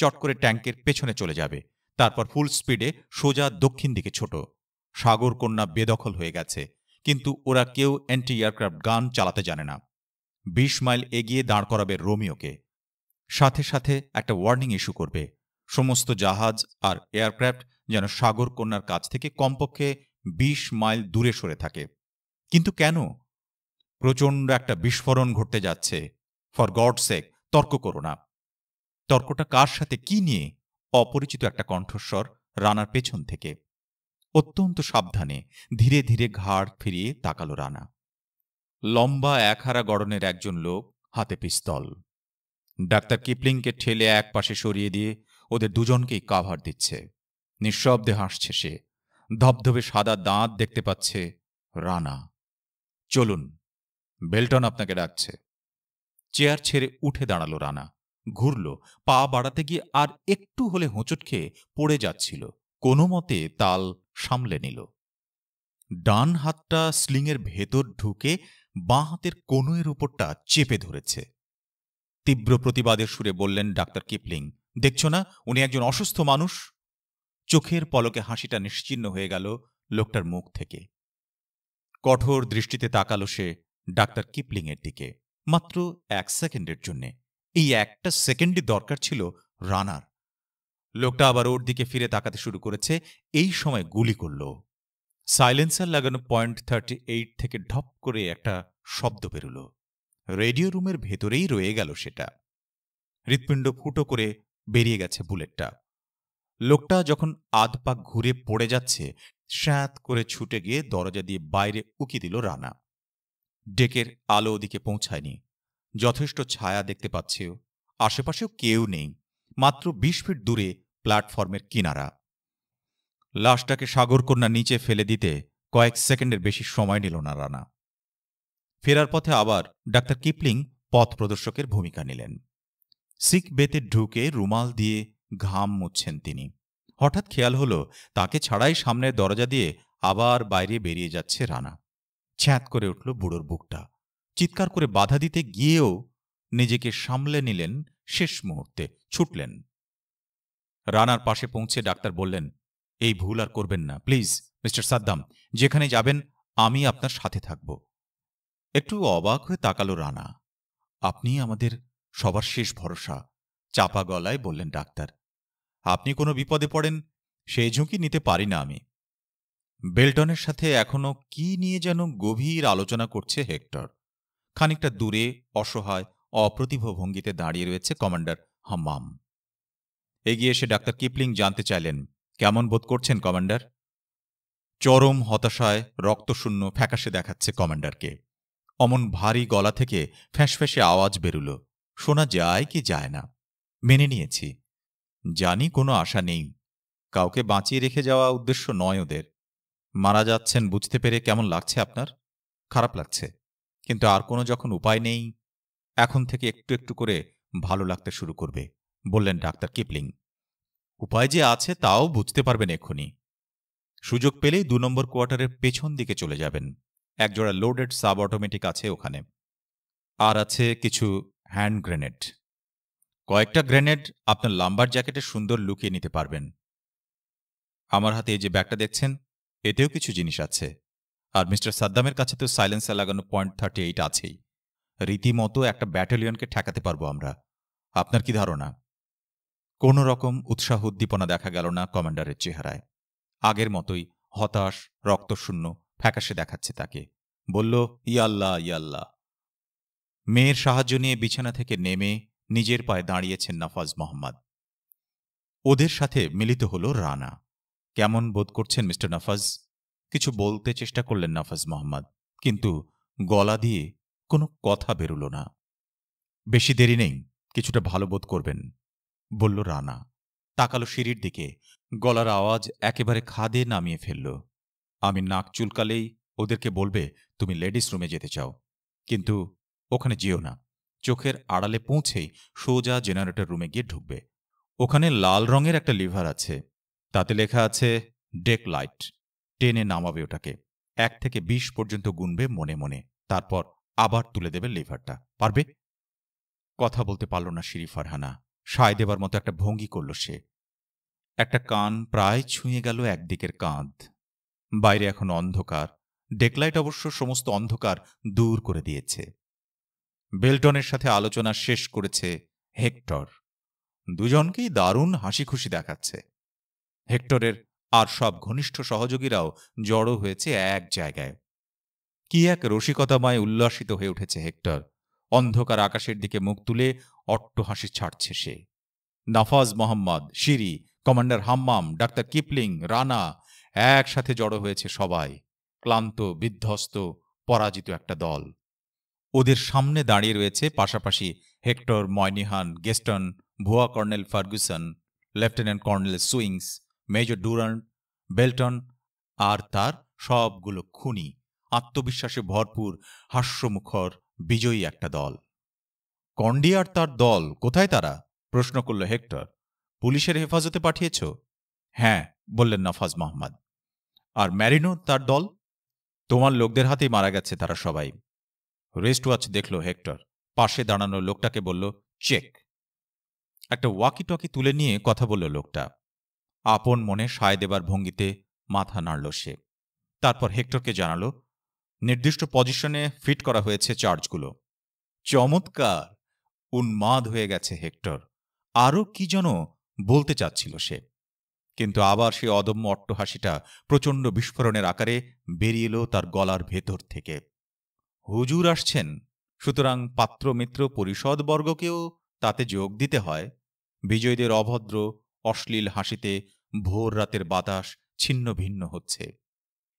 চট করে ট্যাঙ্কের পেছনে চলে যাবে তারপর ফুল স্পিডে সোজা দক্ষিণ দিকে ছোট সাগরকন্যা বেদখল হয়ে গেছে কিন্তু ওরা কেউ অ্যান্টি এয়ারক্রাফট গান চালাতে জানে না বিশ মাইল এগিয়ে দাঁড় করাবে রোমিওকে সাথে সাথে একটা ওয়ার্নিং ইস্যু করবে সমস্ত জাহাজ আর এয়ারক্রাফট যেন সাগরকন্যার কাছ থেকে কমপক্ষে ২০ মাইল দূরে সরে থাকে কিন্তু কেন প্রচণ্ড একটা বিস্ফোরণ ঘটতে যাচ্ছে ফর গড সেক তর্ক করো না তর্কটা কার সাথে কি নিয়ে অপরিচিত একটা কণ্ঠস্বর রানার পেছন থেকে অত্যন্ত সাবধানে ধীরে ধীরে ঘাড় ফিরিয়ে তাকালো রানা লম্বা একহারা গড়নের একজন লোক হাতে পিস্তল ডাক্তার কিপলিংকে ঠেলে এক পাশে সরিয়ে দিয়ে ওদের দুজনকেই কাভার দিচ্ছে নিঃশব্দে হাসছে সে ধবধবে সাদা দাঁত দেখতে পাচ্ছে রানা চলুন বেল্টন আপনাকে ডাকছে চেয়ার ছেড়ে উঠে দাঁড়ালো রানা ঘুরল পা বাড়াতে গিয়ে আর একটু হলে হোঁচট খেয়ে পড়ে যাচ্ছিল কোনো মতে তাল সামলে নিল ডান হাতটা স্লিংয়ের ভেতর ঢুকে বাঁ হাতের কনুয়ের উপরটা চেপে ধরেছে তীব্র প্রতিবাদের সুরে বললেন ডাক্তার কিপলিং দেখছ না উনি একজন অসুস্থ মানুষ চোখের পলকে হাসিটা নিশ্চিন্ন হয়ে গেল লোকটার মুখ থেকে কঠোর দৃষ্টিতে তাকালো সে ডাক্তার কিপলিংয়ের দিকে মাত্র এক সেকেন্ডের জন্যে এই একটা সেকেন্ডই দরকার ছিল রানার লোকটা আবার ওর দিকে ফিরে তাকাতে শুরু করেছে এই সময় গুলি করল সাইলেন্সার লাগানো পয়েন্ট থার্টি এইট থেকে ঢপ করে একটা শব্দ বেরুল রেডিও রুমের ভেতরেই রয়ে গেল সেটা হৃৎপিণ্ড ফুটো করে বেরিয়ে গেছে বুলেটটা লোকটা যখন আধ পাক ঘুরে পড়ে যাচ্ছে স্যাঁত করে ছুটে গিয়ে দরজা দিয়ে বাইরে উকি দিল রানা ডেকের আলো ওদিকে পৌঁছায়নি যথেষ্ট ছায়া দেখতে পাচ্ছেও আশেপাশেও কেউ নেই মাত্র বিশ ফিট দূরে প্ল্যাটফর্মের কিনারা লাশটাকে সাগরকন্যা নিচে ফেলে দিতে কয়েক সেকেন্ডের বেশি সময় নিল না রানা ফেরার পথে আবার ডাক্তার কিপলিং পথ প্রদর্শকের ভূমিকা নিলেন সিক বেতে ঢুকে রুমাল দিয়ে ঘাম মুচ্ছেন তিনি হঠাৎ খেয়াল হল তাকে ছাড়াই সামনের দরজা দিয়ে আবার বাইরে বেরিয়ে যাচ্ছে রানা ছ্যাঁত করে উঠল বুড়োর বুকটা চিৎকার করে বাধা দিতে গিয়েও নিজেকে সামলে নিলেন শেষ মুহূর্তে ছুটলেন রানার পাশে পৌঁছে ডাক্তার বললেন এই ভুল আর করবেন না প্লিজ মিস্টার সাদ্দাম যেখানে যাবেন আমি আপনার সাথে থাকব একটু অবাক হয়ে তাকালো রানা আপনি আমাদের সবার শেষ ভরসা চাপা গলায় বললেন ডাক্তার আপনি কোনো বিপদে পড়েন সেই ঝুঁকি নিতে পারি না আমি বেল্টনের সাথে এখনও কি নিয়ে যেন গভীর আলোচনা করছে হেক্টর খানিকটা দূরে অসহায় অপ্রতিভ ভঙ্গিতে দাঁড়িয়ে রয়েছে কমান্ডার হাম্মাম এগিয়ে এসে ডাক্তার কিপলিং জানতে চাইলেন কেমন বোধ করছেন কমান্ডার চরম হতাশায় রক্তশূন্য ফ্যাকাশে দেখাচ্ছে কমান্ডারকে অমন ভারী গলা থেকে ফ্যাঁসফ্যাঁসে আওয়াজ বেরুল শোনা যায় কি যায় না মেনে নিয়েছি জানি কোনো আশা নেই কাউকে বাঁচিয়ে রেখে যাওয়া উদ্দেশ্য নয় ওদের মারা যাচ্ছেন বুঝতে পেরে কেমন লাগছে আপনার খারাপ লাগছে কিন্তু আর কোনো যখন উপায় নেই এখন থেকে একটু একটু করে ভালো লাগতে শুরু করবে বললেন ডাক্তার কিপলিং উপায় যে আছে তাও বুঝতে পারবেন এক্ষুনি সুযোগ পেলেই দু নম্বর কোয়ার্টারের পেছন দিকে চলে যাবেন একজোড়া লোডেড সাব অটোমেটিক আছে ওখানে আর আছে কিছু হ্যান্ড গ্রেনেড কয়েকটা গ্রেনেড আপনার লাম্বার জ্যাকেটে সুন্দর লুকিয়ে নিতে পারবেন আমার হাতে এই যে ব্যাগটা দেখছেন এতেও কিছু জিনিস আছে আর মিস্টার সাদ্দামের কাছে তো সাইলেন্সার লাগানো পয়েন্ট থার্টি এইট আছেই রীতিমতো একটা ব্যাটালিয়নকে ঠেকাতে পারবো আমরা আপনার কি ধারণা কোন রকম উৎসাহ উদ্দীপনা দেখা গেল না কমান্ডারের চেহারায় আগের মতোই হতাশ রক্তশূন্য ফ্যাকাশে দেখাচ্ছে তাকে বলল ইয়াল্লা ইয়াল্লা মেয়ের সাহায্য নিয়ে বিছানা থেকে নেমে নিজের পায়ে দাঁড়িয়েছেন নাফাজ মোহাম্মদ ওদের সাথে মিলিত হল রানা কেমন বোধ করছেন মিস্টার নাফাজ কিছু বলতে চেষ্টা করলেন নাফাজ মোহাম্মদ কিন্তু গলা দিয়ে কোনো কথা বেরুল না বেশি দেরি নেই কিছুটা ভালো বোধ করবেন বলল রানা তাকালো সিঁড়ির দিকে গলার আওয়াজ একেবারে খাদে নামিয়ে ফেলল আমি নাক চুলকালেই ওদেরকে বলবে তুমি লেডিস রুমে যেতে চাও কিন্তু ওখানে যেও না চোখের আড়ালে পৌঁছেই সোজা জেনারেটর রুমে গিয়ে ঢুকবে ওখানে লাল রঙের একটা লিভার আছে তাতে লেখা আছে ডেক লাইট টেনে নামাবে ওটাকে এক থেকে বিশ পর্যন্ত গুনবে মনে মনে তারপর আবার তুলে দেবে লিভারটা পারবে কথা বলতে পারল না শিরি ফারহানা সায় দেবার মতো একটা ভঙ্গি করল সে একটা কান প্রায় ছুঁয়ে গেল একদিকের কাঁধ বাইরে এখন অন্ধকার ডেকলাইট অবশ্য সমস্ত অন্ধকার দূর করে দিয়েছে বেলটনের সাথে আলোচনা শেষ করেছে হেক্টর দুজনকেই দারুণ হাসি খুশি দেখাচ্ছে হেক্টরের আর সব ঘনিষ্ঠ সহযোগীরাও জড়ো হয়েছে এক জায়গায় কি এক রসিকতাময় উল্লাসিত হয়ে উঠেছে হেক্টর অন্ধকার আকাশের দিকে মুখ তুলে অট্টহাসি ছাড়ছে সে নাফাজ মোহাম্মদ শিরি কমান্ডার হাম্মাম ডাক্তার কিপলিং রানা একসাথে জড়ো হয়েছে সবাই ক্লান্ত বিধ্বস্ত পরাজিত একটা দল ওদের সামনে দাঁড়িয়ে রয়েছে পাশাপাশি হেক্টর ময়নিহান গেস্টন ভুয়া কর্নেল ফার্গুসন লেফটেন্যান্ট কর্নেল সুইংস মেজর ডুরান্ট বেল্টন আর তার সবগুলো খুনি আত্মবিশ্বাসে ভরপুর হাস্যমুখর বিজয়ী একটা দল কন্ডি আর তার দল কোথায় তারা প্রশ্ন করল হেক্টর পুলিশের হেফাজতে পাঠিয়েছ হ্যাঁ বললেন নফাজ মাহমাদ আর ম্যারিনো তার দল তোমার লোকদের হাতেই মারা গেছে তারা সবাই রেস্ট ওয়াচ দেখল হেক্টর পাশে দাঁড়ানো লোকটাকে বলল চেক একটা ওয়াকি টকি তুলে নিয়ে কথা বলল লোকটা আপন মনে সায় দেবার ভঙ্গিতে মাথা নাড়ল সে তারপর হেক্টরকে জানালো নির্দিষ্ট পজিশনে ফিট করা হয়েছে চার্জগুলো চমৎকার উন্মাদ হয়ে গেছে হেক্টর আরও কি যেন বলতে চাচ্ছিল সে কিন্তু আবার সে অদম্য অট্টহাসিটা প্রচণ্ড বিস্ফোরণের আকারে বেরিয়ে এলো তার গলার ভেতর থেকে হুজুর আসছেন সুতরাং পাত্রমিত্র পরিষদবর্গকেও তাতে যোগ দিতে হয় বিজয়ীদের অভদ্র অশ্লীল হাসিতে ভোর রাতের বাতাস ছিন্ন ভিন্ন হচ্ছে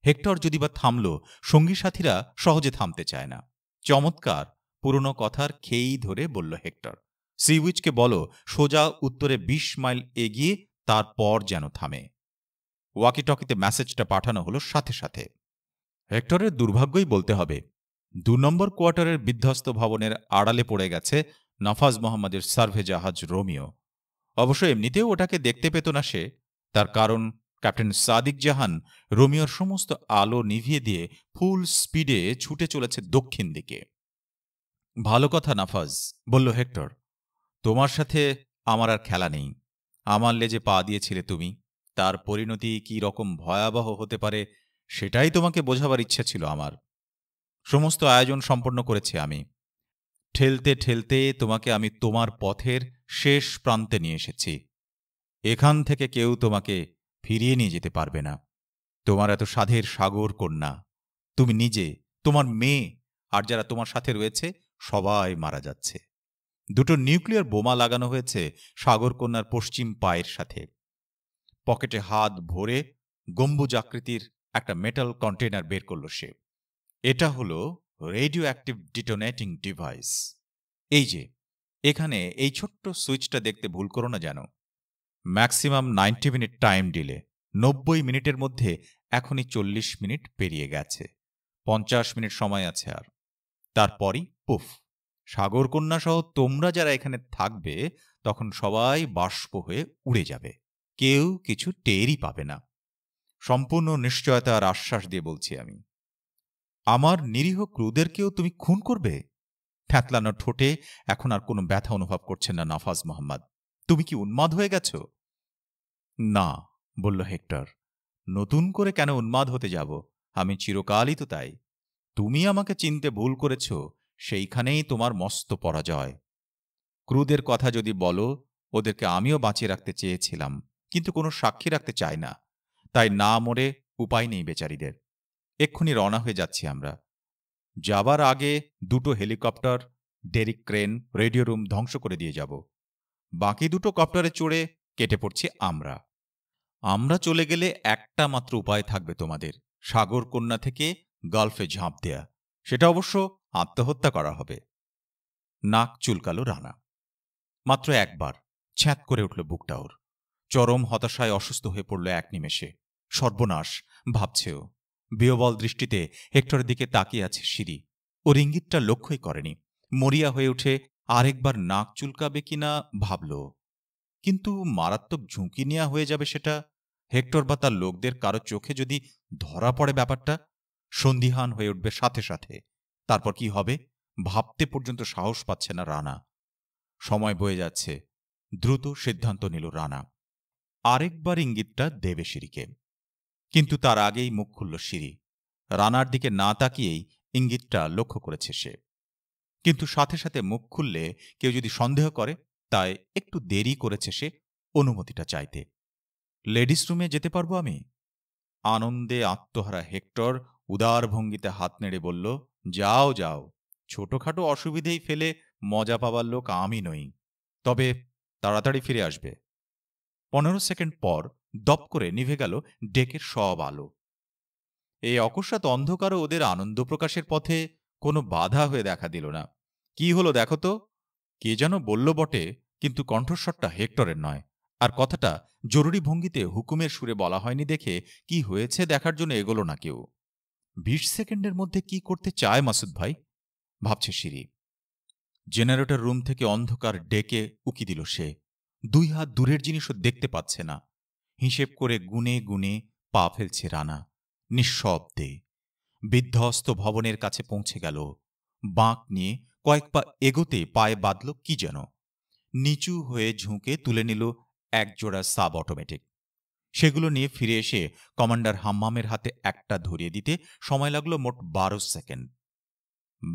হেক্টর যদি বা থামল সঙ্গী সাথীরা সহজে থামতে চায় না চমৎকার পুরনো কথার খেয়েই ধরে বলল হেক্টর সিউইচকে বলো সোজা উত্তরে ২০ মাইল এগিয়ে তারপর যেন থামে ওয়াকিটকিতে মেসেজটা পাঠানো হলো সাথে সাথে হেক্টরের দুর্ভাগ্যই বলতে হবে দু নম্বর কোয়ার্টারের বিধ্বস্ত ভবনের আড়ালে পড়ে গেছে নাফাজ মোহাম্মদের সার্ভে জাহাজ রোমিও অবশ্য এমনিতেও ওটাকে দেখতে পেত না সে তার কারণ ক্যাপ্টেন সাদিক জাহান রোমিওর সমস্ত আলো নিভিয়ে দিয়ে ফুল স্পিডে ছুটে চলেছে দক্ষিণ দিকে ভালো কথা নাফাজ বলল হেক্টর তোমার সাথে আমার আর খেলা নেই আমার লেজে পা দিয়েছিলে তুমি তার পরিণতি কি রকম ভয়াবহ হতে পারে সেটাই তোমাকে বোঝাবার ইচ্ছা ছিল আমার সমস্ত আয়োজন সম্পন্ন করেছি আমি ঠেলতে ঠেলতে তোমাকে আমি তোমার পথের শেষ প্রান্তে নিয়ে এসেছি এখান থেকে কেউ তোমাকে ফিরিয়ে নিয়ে যেতে পারবে না তোমার এত সাধের সাগর কন্যা তুমি নিজে তোমার মেয়ে আর যারা তোমার সাথে রয়েছে সবাই মারা যাচ্ছে দুটো নিউক্লিয়ার বোমা লাগানো হয়েছে সাগরকন্যার পশ্চিম পায়ের সাথে পকেটে হাত ভরে গম্বুজ আকৃতির একটা মেটাল কন্টেনার বের করল সে এটা হলো রেডিও অ্যাক্টিভ ডিটোনেটিং ডিভাইস এই যে এখানে এই ছোট্ট সুইচটা দেখতে ভুল করো না জানো maximum ninety minute time delay নব্বই মিনিটের মধ্যে এখনই চল্লিশ মিনিট পেরিয়ে গেছে পঞ্চাশ মিনিট সময় আছে আর তারপরই পুফ সাগরকন্যাসহ তোমরা যারা এখানে থাকবে তখন সবাই বাষ্প হয়ে উড়ে যাবে কেউ কিছু টেরই পাবে না সম্পূর্ণ নিশ্চয়তা আর আশ্বাস দিয়ে বলছি আমি আমার নিরীহ ক্রুদেরকেও তুমি খুন করবে ফ্যাতলানো ঠোঁটে এখন আর কোনো ব্যথা অনুভব করছেন না নাফাজ মোহাম্মদ তুমি কি উন্মাদ হয়ে গেছ না বলল হেক্টর নতুন করে কেন উন্মাদ হতে যাব আমি চিরকালই তো তাই তুমি আমাকে চিনতে ভুল করেছ সেইখানেই তোমার মস্ত পরাজয় ক্রুদের কথা যদি বলো ওদেরকে আমিও বাঁচিয়ে রাখতে চেয়েছিলাম কিন্তু কোনো সাক্ষী রাখতে চাই না তাই না মরে উপায় নেই বেচারিদের এক্ষুনি রওনা হয়ে যাচ্ছি আমরা যাবার আগে দুটো helicopter derrick crane radio room ধ্বংস করে দিয়ে যাব বাকি দুটো কপ্টারে চড়ে কেটে পড়ছি আমরা আমরা চলে গেলে একটা মাত্র উপায় থাকবে তোমাদের সাগর কন্যা থেকে গালফে ঝাঁপ দেয়া সেটা অবশ্য আত্মহত্যা করা হবে নাক চুলকালো রানা মাত্র একবার ছ্যাঁত করে উঠল বুকটা ওর চরম হতাশায় অসুস্থ হয়ে পড়ল এক নিমেষে সর্বনাশ ভাবছেও বিয়বল দৃষ্টিতে হেক্টরের দিকে তাকিয়ে আছে সিঁড়ি ওর ইঙ্গিতটা লক্ষ্যই করেনি মরিয়া হয়ে উঠে আরেকবার নাক চুলকাবে কিনা ভাবল কিন্তু মারাত্মক ঝুঁকি নেওয়া হয়ে যাবে সেটা হেক্টর বা তার লোকদের কারো চোখে যদি ধরা পড়ে ব্যাপারটা সন্দিহান হয়ে উঠবে সাথে সাথে তারপর কি হবে ভাবতে পর্যন্ত সাহস পাচ্ছে না রানা সময় বয়ে যাচ্ছে দ্রুত সিদ্ধান্ত নিল রানা আরেকবার ইঙ্গিতটা দেবে সিঁড়িকে কিন্তু তার আগেই মুখ খুলল সিঁড়ি রানার দিকে না তাকিয়েই ইঙ্গিতটা লক্ষ্য করেছে সে কিন্তু সাথে সাথে মুখ খুললে কেউ যদি সন্দেহ করে তাই একটু দেরি করেছে সে অনুমতিটা চাইতে লেডিস রুমে যেতে পারবো আমি আনন্দে আত্মহারা হেক্টর উদার ভঙ্গিতে হাত নেড়ে বলল যাও যাও ছোটখাটো অসুবিধেই ফেলে মজা পাবার লোক আমি নই তবে তাড়াতাড়ি ফিরে আসবে পনেরো সেকেন্ড পর দপ করে নিভে গেল ডেকের সব আলো এই অকস্মাত অন্ধকারও ওদের আনন্দ প্রকাশের পথে কোনো বাধা হয়ে দেখা দিল না কি হলো দেখো তো কে যেন বলল বটে কিন্তু কণ্ঠস্বরটা হেক্টরের নয় আর কথাটা জরুরি ভঙ্গিতে হুকুমের সুরে বলা হয়নি দেখে কি হয়েছে দেখার জন্য এগোলো না কেউ বিশ সেকেন্ডের মধ্যে কি করতে চায় মাসুদ ভাই ভাবছে সিঁড়ি জেনারেটর রুম থেকে অন্ধকার ডেকে উকি দিল সে দুই হাত দূরের জিনিসও দেখতে পাচ্ছে না হিসেব করে গুনে গুনে পা ফেলছে রানা নিঃশব্দে বিধ্বস্ত ভবনের কাছে পৌঁছে গেল বাঁক নিয়ে কয়েক পা এগোতে পায়ে বাঁধল কি যেন নিচু হয়ে ঝুঁকে তুলে নিল একজোড়া সাব অটোমেটিক সেগুলো নিয়ে ফিরে এসে কমান্ডার হাম্মামের হাতে একটা ধরিয়ে দিতে সময় লাগলো মোট বারো সেকেন্ড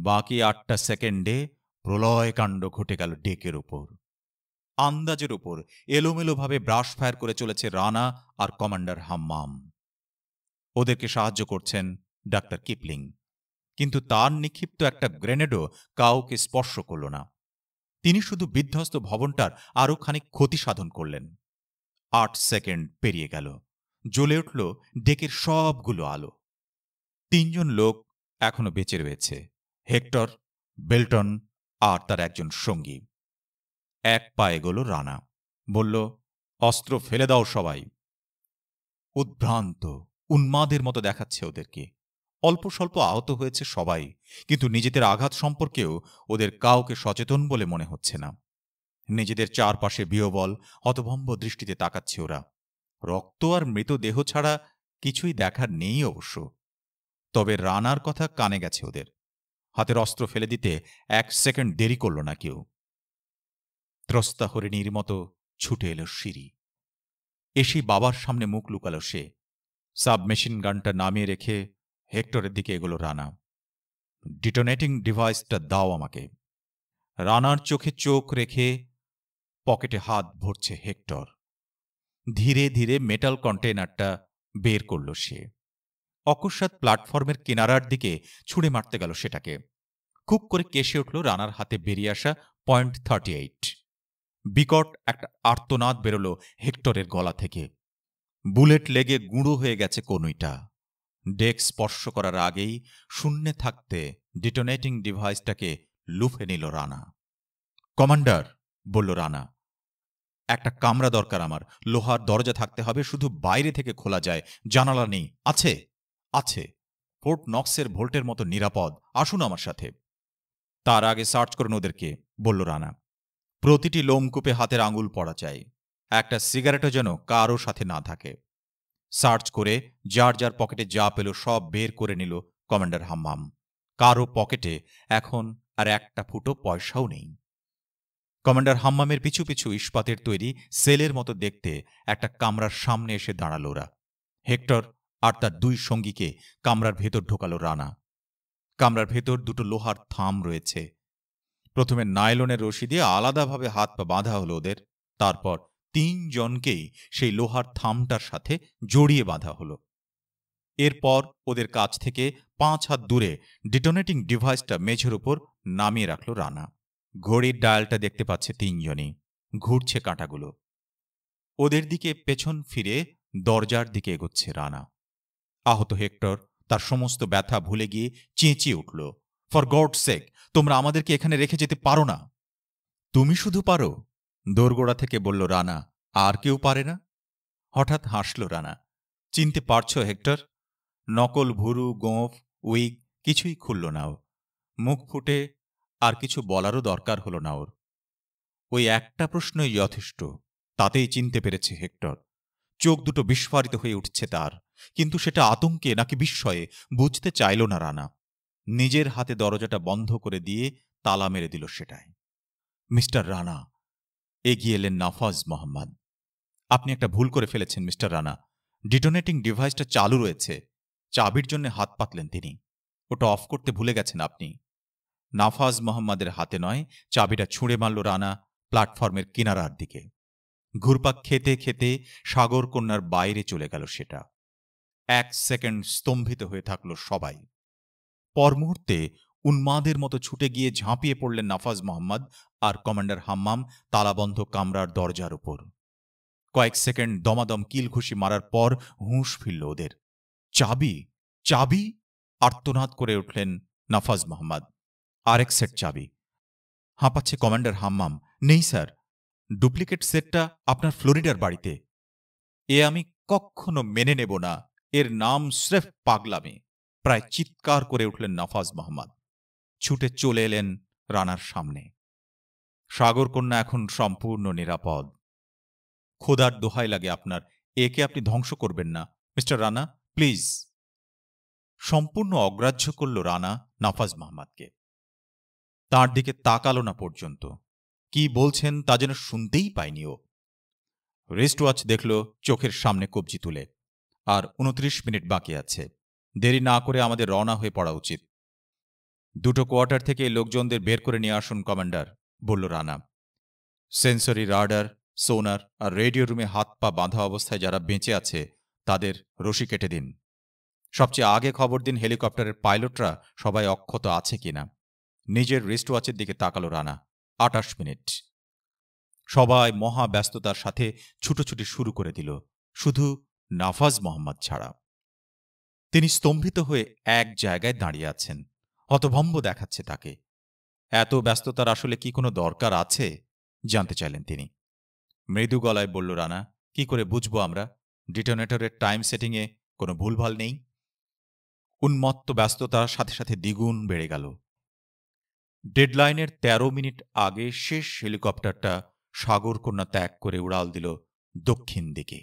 বাকি আটটা সেকেন্ডে প্রলয়কাণ্ড ঘটে গেল ডেকের ওপর আন্দাজের ওপর এলোমেলোভাবে ব্রাশ ফায়ার করে চলেছে রানা আর কমান্ডার হাম্মাম ওদেরকে সাহায্য করছেন ডাক্তার কিপলিং কিন্তু তার নিক্ষিপ্ত একটা গ্রেনেডও কাউকে স্পর্শ করল না তিনি শুধু বিধ্বস্ত ভবনটার আরও খানিক ক্ষতি সাধন করলেন আট সেকেন্ড পেরিয়ে গেল জ্বলে উঠল ডেকের সবগুলো আলো তিনজন লোক এখনো বেঁচে রয়েছে হেক্টর বেল্টন আর তার একজন সঙ্গী এক পায়ে এগোল রানা বলল অস্ত্র ফেলে দাও সবাই উদ্ভ্রান্ত উন্মাদের মতো দেখাচ্ছে ওদেরকে অল্প স্বল্প আহত হয়েছে সবাই কিন্তু নিজেদের আঘাত সম্পর্কেও ওদের কাউকে সচেতন বলে মনে হচ্ছে না নিজেদের চারপাশে বিয়বল হতভম্ব দৃষ্টিতে তাকাচ্ছে ওরা রক্ত আর মৃতদেহ ছাড়া কিছুই দেখার নেই অবশ্য তবে রানার কথা কানে গেছে ওদের হাতের অস্ত্র ফেলে দিতে এক সেকেন্ড দেরি করল না কেউ ত্রস্তা হরিণীর মতো ছুটে এলো সিঁড়ি এসেই বাবার সামনে মুখ লুকালো সে সাবমেশিন গানটা নামিয়ে রেখে হেক্টরের দিকে এগুলো রানা ডিটোনেটিং ডিভাইসটা দাও আমাকে রানার চোখে চোখ রেখে পকেটে হাত ভরছে হেক্টর ধীরে ধীরে মেটাল কন্টেনারটা বের করল সে অকস্মাৎ প্ল্যাটফর্মের কিনারার দিকে ছুঁড়ে মারতে গেল সেটাকে খুব করে কেশে উঠল রানার হাতে বেরিয়ে আসা পয়েন্ট থার্টি এইট বিকট একটা আর্তনাদ বেরোল হেক্টরের গলা থেকে বুলেট লেগে গুঁড়ো হয়ে গেছে কনুইটা ডেক স্পর্শ করার আগেই শূন্যে থাকতে ডিটোনেটিং ডিভাইসটাকে লুফে নিল রানা কমান্ডার বলল রানা একটা কামরা দরকার আমার লোহার দরজা থাকতে হবে শুধু বাইরে থেকে খোলা যায় জানালা নেই আছে আছে ফোর্ট নক্সের ভোল্টের মতো নিরাপদ আসুন আমার সাথে তার আগে সার্চ করুন ওদেরকে বলল রানা প্রতিটি লোমকূপে হাতের আঙুল পড়া চাই একটা সিগারেটও যেন কারও সাথে না থাকে সার্চ করে যার যার পকেটে যা পেল সব বের করে নিল কমান্ডার হাম্মাম কারো পকেটে এখন আর একটা ফুটো পয়সাও নেই কমান্ডার হাম্মামের পিছু পিছু ইস্পাতের তৈরি সেলের মতো দেখতে একটা কামরার সামনে এসে দাঁড়াল ওরা হেক্টর আর তার দুই সঙ্গীকে কামরার ভেতর ঢোকালো রানা কামরার ভেতর দুটো লোহার থাম রয়েছে প্রথমে নাইলনের রশি দিয়ে আলাদাভাবে হাত পা বাঁধা হলো ওদের তারপর তিনজনকেই সেই লোহার থামটার সাথে জড়িয়ে বাঁধা হলো এরপর ওদের কাছ থেকে পাঁচ হাত দূরে ডিটোনেটিং ডিভাইসটা মেঝের উপর নামিয়ে রাখল রানা ঘড়ির ডায়ালটা দেখতে পাচ্ছে তিনজনই ঘুরছে কাঁটাগুলো ওদের দিকে পেছন ফিরে দরজার দিকে এগোচ্ছে রানা আহত হেক্টর তার সমস্ত ব্যথা ভুলে গিয়ে চেঁচিয়ে উঠল ফর গড সেক তোমরা আমাদেরকে এখানে রেখে যেতে পারো না তুমি শুধু পারো দোরগোড়া থেকে বলল রানা আর কেউ পারে না হঠাৎ হাসল রানা চিনতে পারছ হেক্টর নকল ভুরু গোঁফ উইগ কিছুই খুলল না ও মুখ ফুটে আর কিছু বলারও দরকার হল না ওর ওই একটা প্রশ্নই যথেষ্ট তাতেই চিনতে পেরেছে হেক্টর চোখ দুটো বিস্ফারিত হয়ে উঠছে তার কিন্তু সেটা আতঙ্কে নাকি বিস্ময়ে বুঝতে চাইল না রানা নিজের হাতে দরজাটা বন্ধ করে দিয়ে তালা মেরে দিল সেটায় মিস্টার রানা এগিয়ে এলেন নাফাজ মোহাম্মদ আপনি একটা ভুল করে ফেলেছেন মিস্টার রানা ডিটোনেটিং ডিভাইসটা চালু রয়েছে চাবির জন্য হাত পাতলেন তিনি ওটা অফ করতে ভুলে গেছেন আপনি নাফাজ মোহাম্মদের হাতে নয় চাবিটা ছুঁড়ে মারল রানা প্ল্যাটফর্মের কিনারার দিকে ঘুরপাক খেতে খেতে সাগর কন্যার বাইরে চলে গেল সেটা এক সেকেন্ড স্তম্ভিত হয়ে থাকল সবাই পর মুহূর্তে উন্মাদের মতো ছুটে গিয়ে ঝাঁপিয়ে পড়লেন নাফাজ মোহাম্মদ আর কমান্ডার হাম্মাম তালাবন্ধ কামরার দরজার উপর কয়েক সেকেন্ড দমাদম কিল ঘুষি মারার পর হুঁশ ফিরল ওদের চাবি চাবি আর্তনাদ করে উঠলেন নাফাজ মোহাম্মদ আরেক সেট চাবি হাঁপাচ্ছে কমান্ডার হাম্মাম নেই স্যার ডুপ্লিকেট সেটটা আপনার ফ্লোরিডার বাড়িতে এ আমি কখনো মেনে নেব না এর নাম স্রেফ পাগলামে প্রায় চিৎকার করে উঠলেন নাফাজ মোহাম্মদ ছুটে চলে এলেন রানার সামনে সাগরকন্যা এখন সম্পূর্ণ নিরাপদ খোদার দোহাই লাগে আপনার একে আপনি ধ্বংস করবেন না মিস্টার রানা প্লিজ সম্পূর্ণ অগ্রাহ্য করল রানা নাফাজ মাহমাদকে তার দিকে তাকালো না পর্যন্ত কি বলছেন তা যেন শুনতেই পায়নি ও রেস্ট ওয়াচ দেখল চোখের সামনে কবজি তুলে আর উনত্রিশ মিনিট বাকি আছে দেরি না করে আমাদের রওনা হয়ে পড়া উচিত দুটো কোয়ার্টার থেকে লোকজনদের বের করে নিয়ে আসুন কমান্ডার বলল রানা সেন্সরি রাডার সোনার আর রেডিও রুমে হাত পা বাঁধা অবস্থায় যারা বেঁচে আছে তাদের রশি কেটে দিন সবচেয়ে আগে খবর দিন হেলিকপ্টারের পাইলটরা সবাই অক্ষত আছে কিনা নিজের রিস্ট ওয়াচের দিকে তাকালো রানা আটাশ মিনিট সবাই মহা ব্যস্ততার সাথে ছুটোছুটি শুরু করে দিল শুধু নাফাজ মোহাম্মদ ছাড়া তিনি স্তম্ভিত হয়ে এক জায়গায় দাঁড়িয়ে আছেন হতভম্ব দেখাচ্ছে তাকে এত ব্যস্ততার আসলে কি কোনো দরকার আছে জানতে চাইলেন তিনি মৃদু গলায় বলল রানা কি করে বুঝব আমরা ডিটোনেটরের টাইম সেটিংয়ে কোনো ভুলভাল নেই উন্মত্ত ব্যস্ততার সাথে সাথে দ্বিগুণ বেড়ে গেল ডেডলাইনের ১৩ মিনিট আগে শেষ হেলিকপ্টারটা সাগরকন্যা ত্যাগ করে উড়াল দিল দক্ষিণ দিকে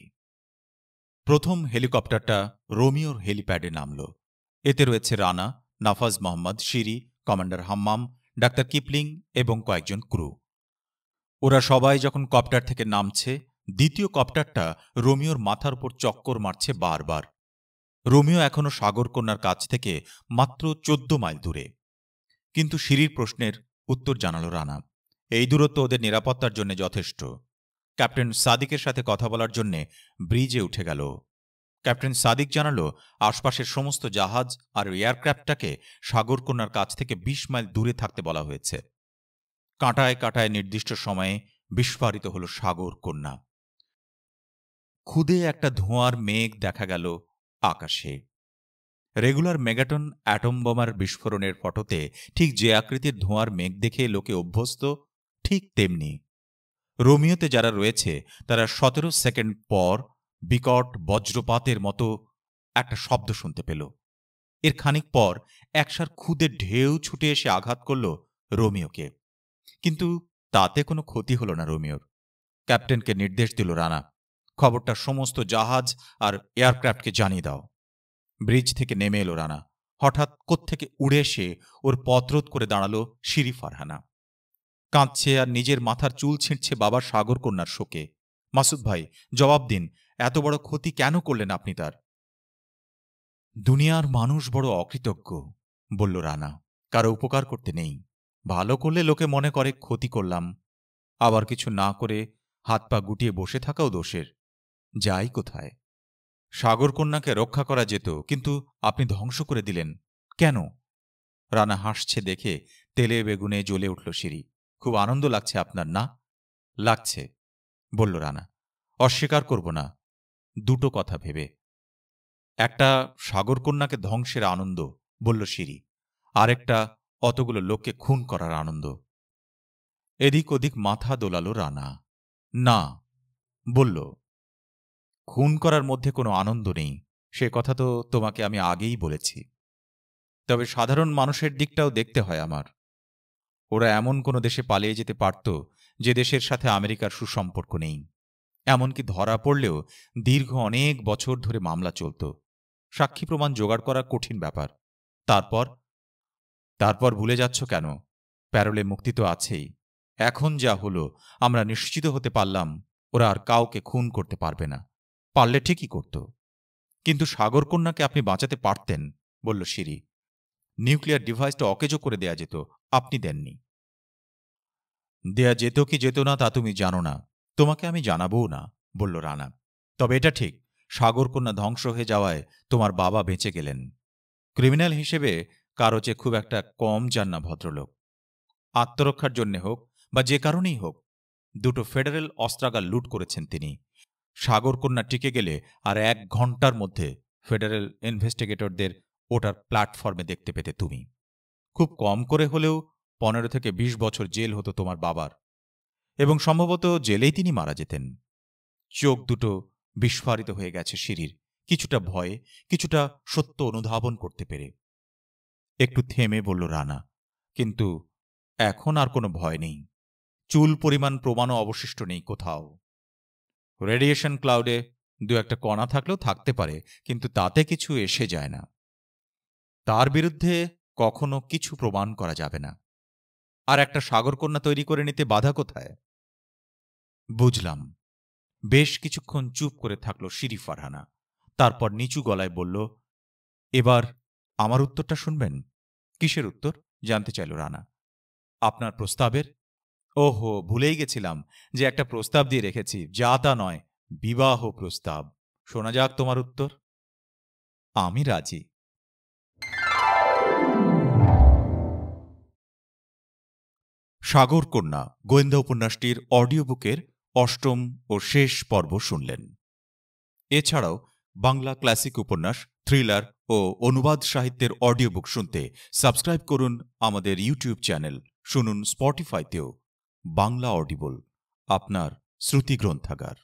প্রথম হেলিকপ্টারটা রোমিওর হেলিপ্যাডে নামল এতে রয়েছে রানা নাফাজ মোহাম্মদ শিরি কমান্ডার হাম্মাম ডাক্তার কিপলিং এবং কয়েকজন ক্রু ওরা সবাই যখন কপ্টার থেকে নামছে দ্বিতীয় কপ্টারটা রোমিওর মাথার উপর চক্কর মারছে বারবার রোমিও এখনও সাগরকন্যার কাছ থেকে মাত্র চোদ্দ মাইল দূরে কিন্তু সিঁড়ির প্রশ্নের উত্তর জানালো রানা এই দূরত্ব ওদের নিরাপত্তার জন্য যথেষ্ট ক্যাপ্টেন সাদিকের সাথে কথা বলার জন্যে ব্রিজে উঠে গেল ক্যাপ্টেন সাদিক জানালো আশপাশের সমস্ত জাহাজ আর এয়ারক্রাফটটাকে সাগরকন্যার কাছ থেকে ২০ মাইল দূরে থাকতে বলা হয়েছে কাঁটায় কাঁটায় নির্দিষ্ট সময়ে বিস্ফারিত হল সাগরকন্যা খুদে একটা ধোঁয়ার মেঘ দেখা গেল আকাশে রেগুলার মেগাটন অ্যাটম বোমার বিস্ফোরণের ফটোতে ঠিক যে আকৃতির ধোঁয়ার মেঘ দেখে লোকে অভ্যস্ত ঠিক তেমনি রোমিওতে যারা রয়েছে তারা সতেরো সেকেন্ড পর বিকট বজ্রপাতের মতো একটা শব্দ শুনতে পেল এর খানিক পর একসার খুদে ঢেউ ছুটে এসে আঘাত করল রোমিওকে কিন্তু তাতে কোনো ক্ষতি হল না রোমিওর ক্যাপ্টেনকে নির্দেশ দিল রানা খবরটা সমস্ত জাহাজ আর এয়ারক্রাফটকে জানিয়ে দাও ব্রিজ থেকে নেমে এলো রানা হঠাৎ কোত্থেকে উড়ে এসে ওর পথরোধ করে দাঁড়ালো শিরি ফারহানা কাঁদছে আর নিজের মাথার চুল ছিঁড়ছে বাবা সাগর কন্যার শোকে মাসুদ ভাই জবাব দিন এত বড় ক্ষতি কেন করলেন আপনি তার দুনিয়ার মানুষ বড় অকৃতজ্ঞ বলল রানা কারো উপকার করতে নেই ভালো করলে লোকে মনে করে ক্ষতি করলাম আবার কিছু না করে হাত পা গুটিয়ে বসে থাকাও দোষের যাই কোথায় সাগরকন্যাকে রক্ষা করা যেত কিন্তু আপনি ধ্বংস করে দিলেন কেন রানা হাসছে দেখে তেলে বেগুনে জ্বলে উঠল সিঁড়ি খুব আনন্দ লাগছে আপনার না লাগছে বলল রানা অস্বীকার করব না দুটো কথা ভেবে একটা সাগরকন্যাকে ধ্বংসের আনন্দ বলল সিঁড়ি একটা অতগুলো লোককে খুন করার আনন্দ এদিক ওদিক মাথা দোলালো রানা না বলল খুন করার মধ্যে কোনো আনন্দ নেই সে কথা তো তোমাকে আমি আগেই বলেছি তবে সাধারণ মানুষের দিকটাও দেখতে হয় আমার ওরা এমন কোনো দেশে পালিয়ে যেতে পারত যে দেশের সাথে আমেরিকার সুসম্পর্ক নেই এমনকি ধরা পড়লেও দীর্ঘ অনেক বছর ধরে মামলা চলত সাক্ষী প্রমাণ জোগাড় করা কঠিন ব্যাপার তারপর তারপর ভুলে যাচ্ছ কেন প্যারোলে মুক্তি তো আছেই এখন যা হল আমরা নিশ্চিত হতে পারলাম ওরা আর কাউকে খুন করতে পারবে না পারলে ঠিকই করত কিন্তু সাগরকন্যাকে আপনি বাঁচাতে পারতেন বলল সিরি নিউক্লিয়ার ডিভাইসটা অকেজো করে দেয়া যেত আপনি দেননি দেয়া যেত কি যেত না তা তুমি জানো না তোমাকে আমি জানাবও না বলল রানা তবে এটা ঠিক সাগরকন্যা ধ্বংস হয়ে যাওয়ায় তোমার বাবা বেঁচে গেলেন ক্রিমিনাল হিসেবে কারো চেয়ে খুব একটা কম যান না ভদ্রলোক আত্মরক্ষার জন্যে হোক বা যে কারণেই হোক দুটো ফেডারেল অস্ত্রাগার লুট করেছেন তিনি সাগরকন্যা টিকে গেলে আর এক ঘন্টার মধ্যে ফেডারেল ইনভেস্টিগেটরদের ওটার প্ল্যাটফর্মে দেখতে পেতে তুমি খুব কম করে হলেও পনেরো থেকে ২০ বছর জেল হতো তোমার বাবার এবং সম্ভবত জেলেই তিনি মারা যেতেন চোখ দুটো বিস্ফারিত হয়ে গেছে সিঁড়ির কিছুটা ভয়ে কিছুটা সত্য অনুধাবন করতে পেরে একটু থেমে বলল রানা কিন্তু এখন আর কোনো ভয় নেই চুল পরিমাণ প্রমাণও অবশিষ্ট নেই কোথাও রেডিয়েশন ক্লাউডে দু একটা কণা থাকলেও থাকতে পারে কিন্তু তাতে কিছু এসে যায় না তার বিরুদ্ধে কখনো কিছু প্রমাণ করা যাবে না আর একটা সাগরকন্যা তৈরি করে নিতে বাধা কোথায় বুঝলাম বেশ কিছুক্ষণ চুপ করে থাকল শিরি ফারহানা তারপর নিচু গলায় বলল এবার আমার উত্তরটা শুনবেন কিসের উত্তর জানতে চাইল রানা আপনার প্রস্তাবের ওহো ভুলেই গেছিলাম যে একটা প্রস্তাব দিয়ে রেখেছি যা তা নয় বিবাহ প্রস্তাব শোনা যাক তোমার উত্তর আমি রাজি সাগরকন্যা গোয়েন্দা উপন্যাসটির অডিও বুকের অষ্টম ও শেষ পর্ব শুনলেন এছাড়াও বাংলা ক্লাসিক উপন্যাস থ্রিলার ও অনুবাদ সাহিত্যের অডিও বুক শুনতে সাবস্ক্রাইব করুন আমাদের ইউটিউব চ্যানেল শুনুন স্পটিফাইতেও বাংলা অডিবল আপনার শ্রুতি গ্রন্থাগার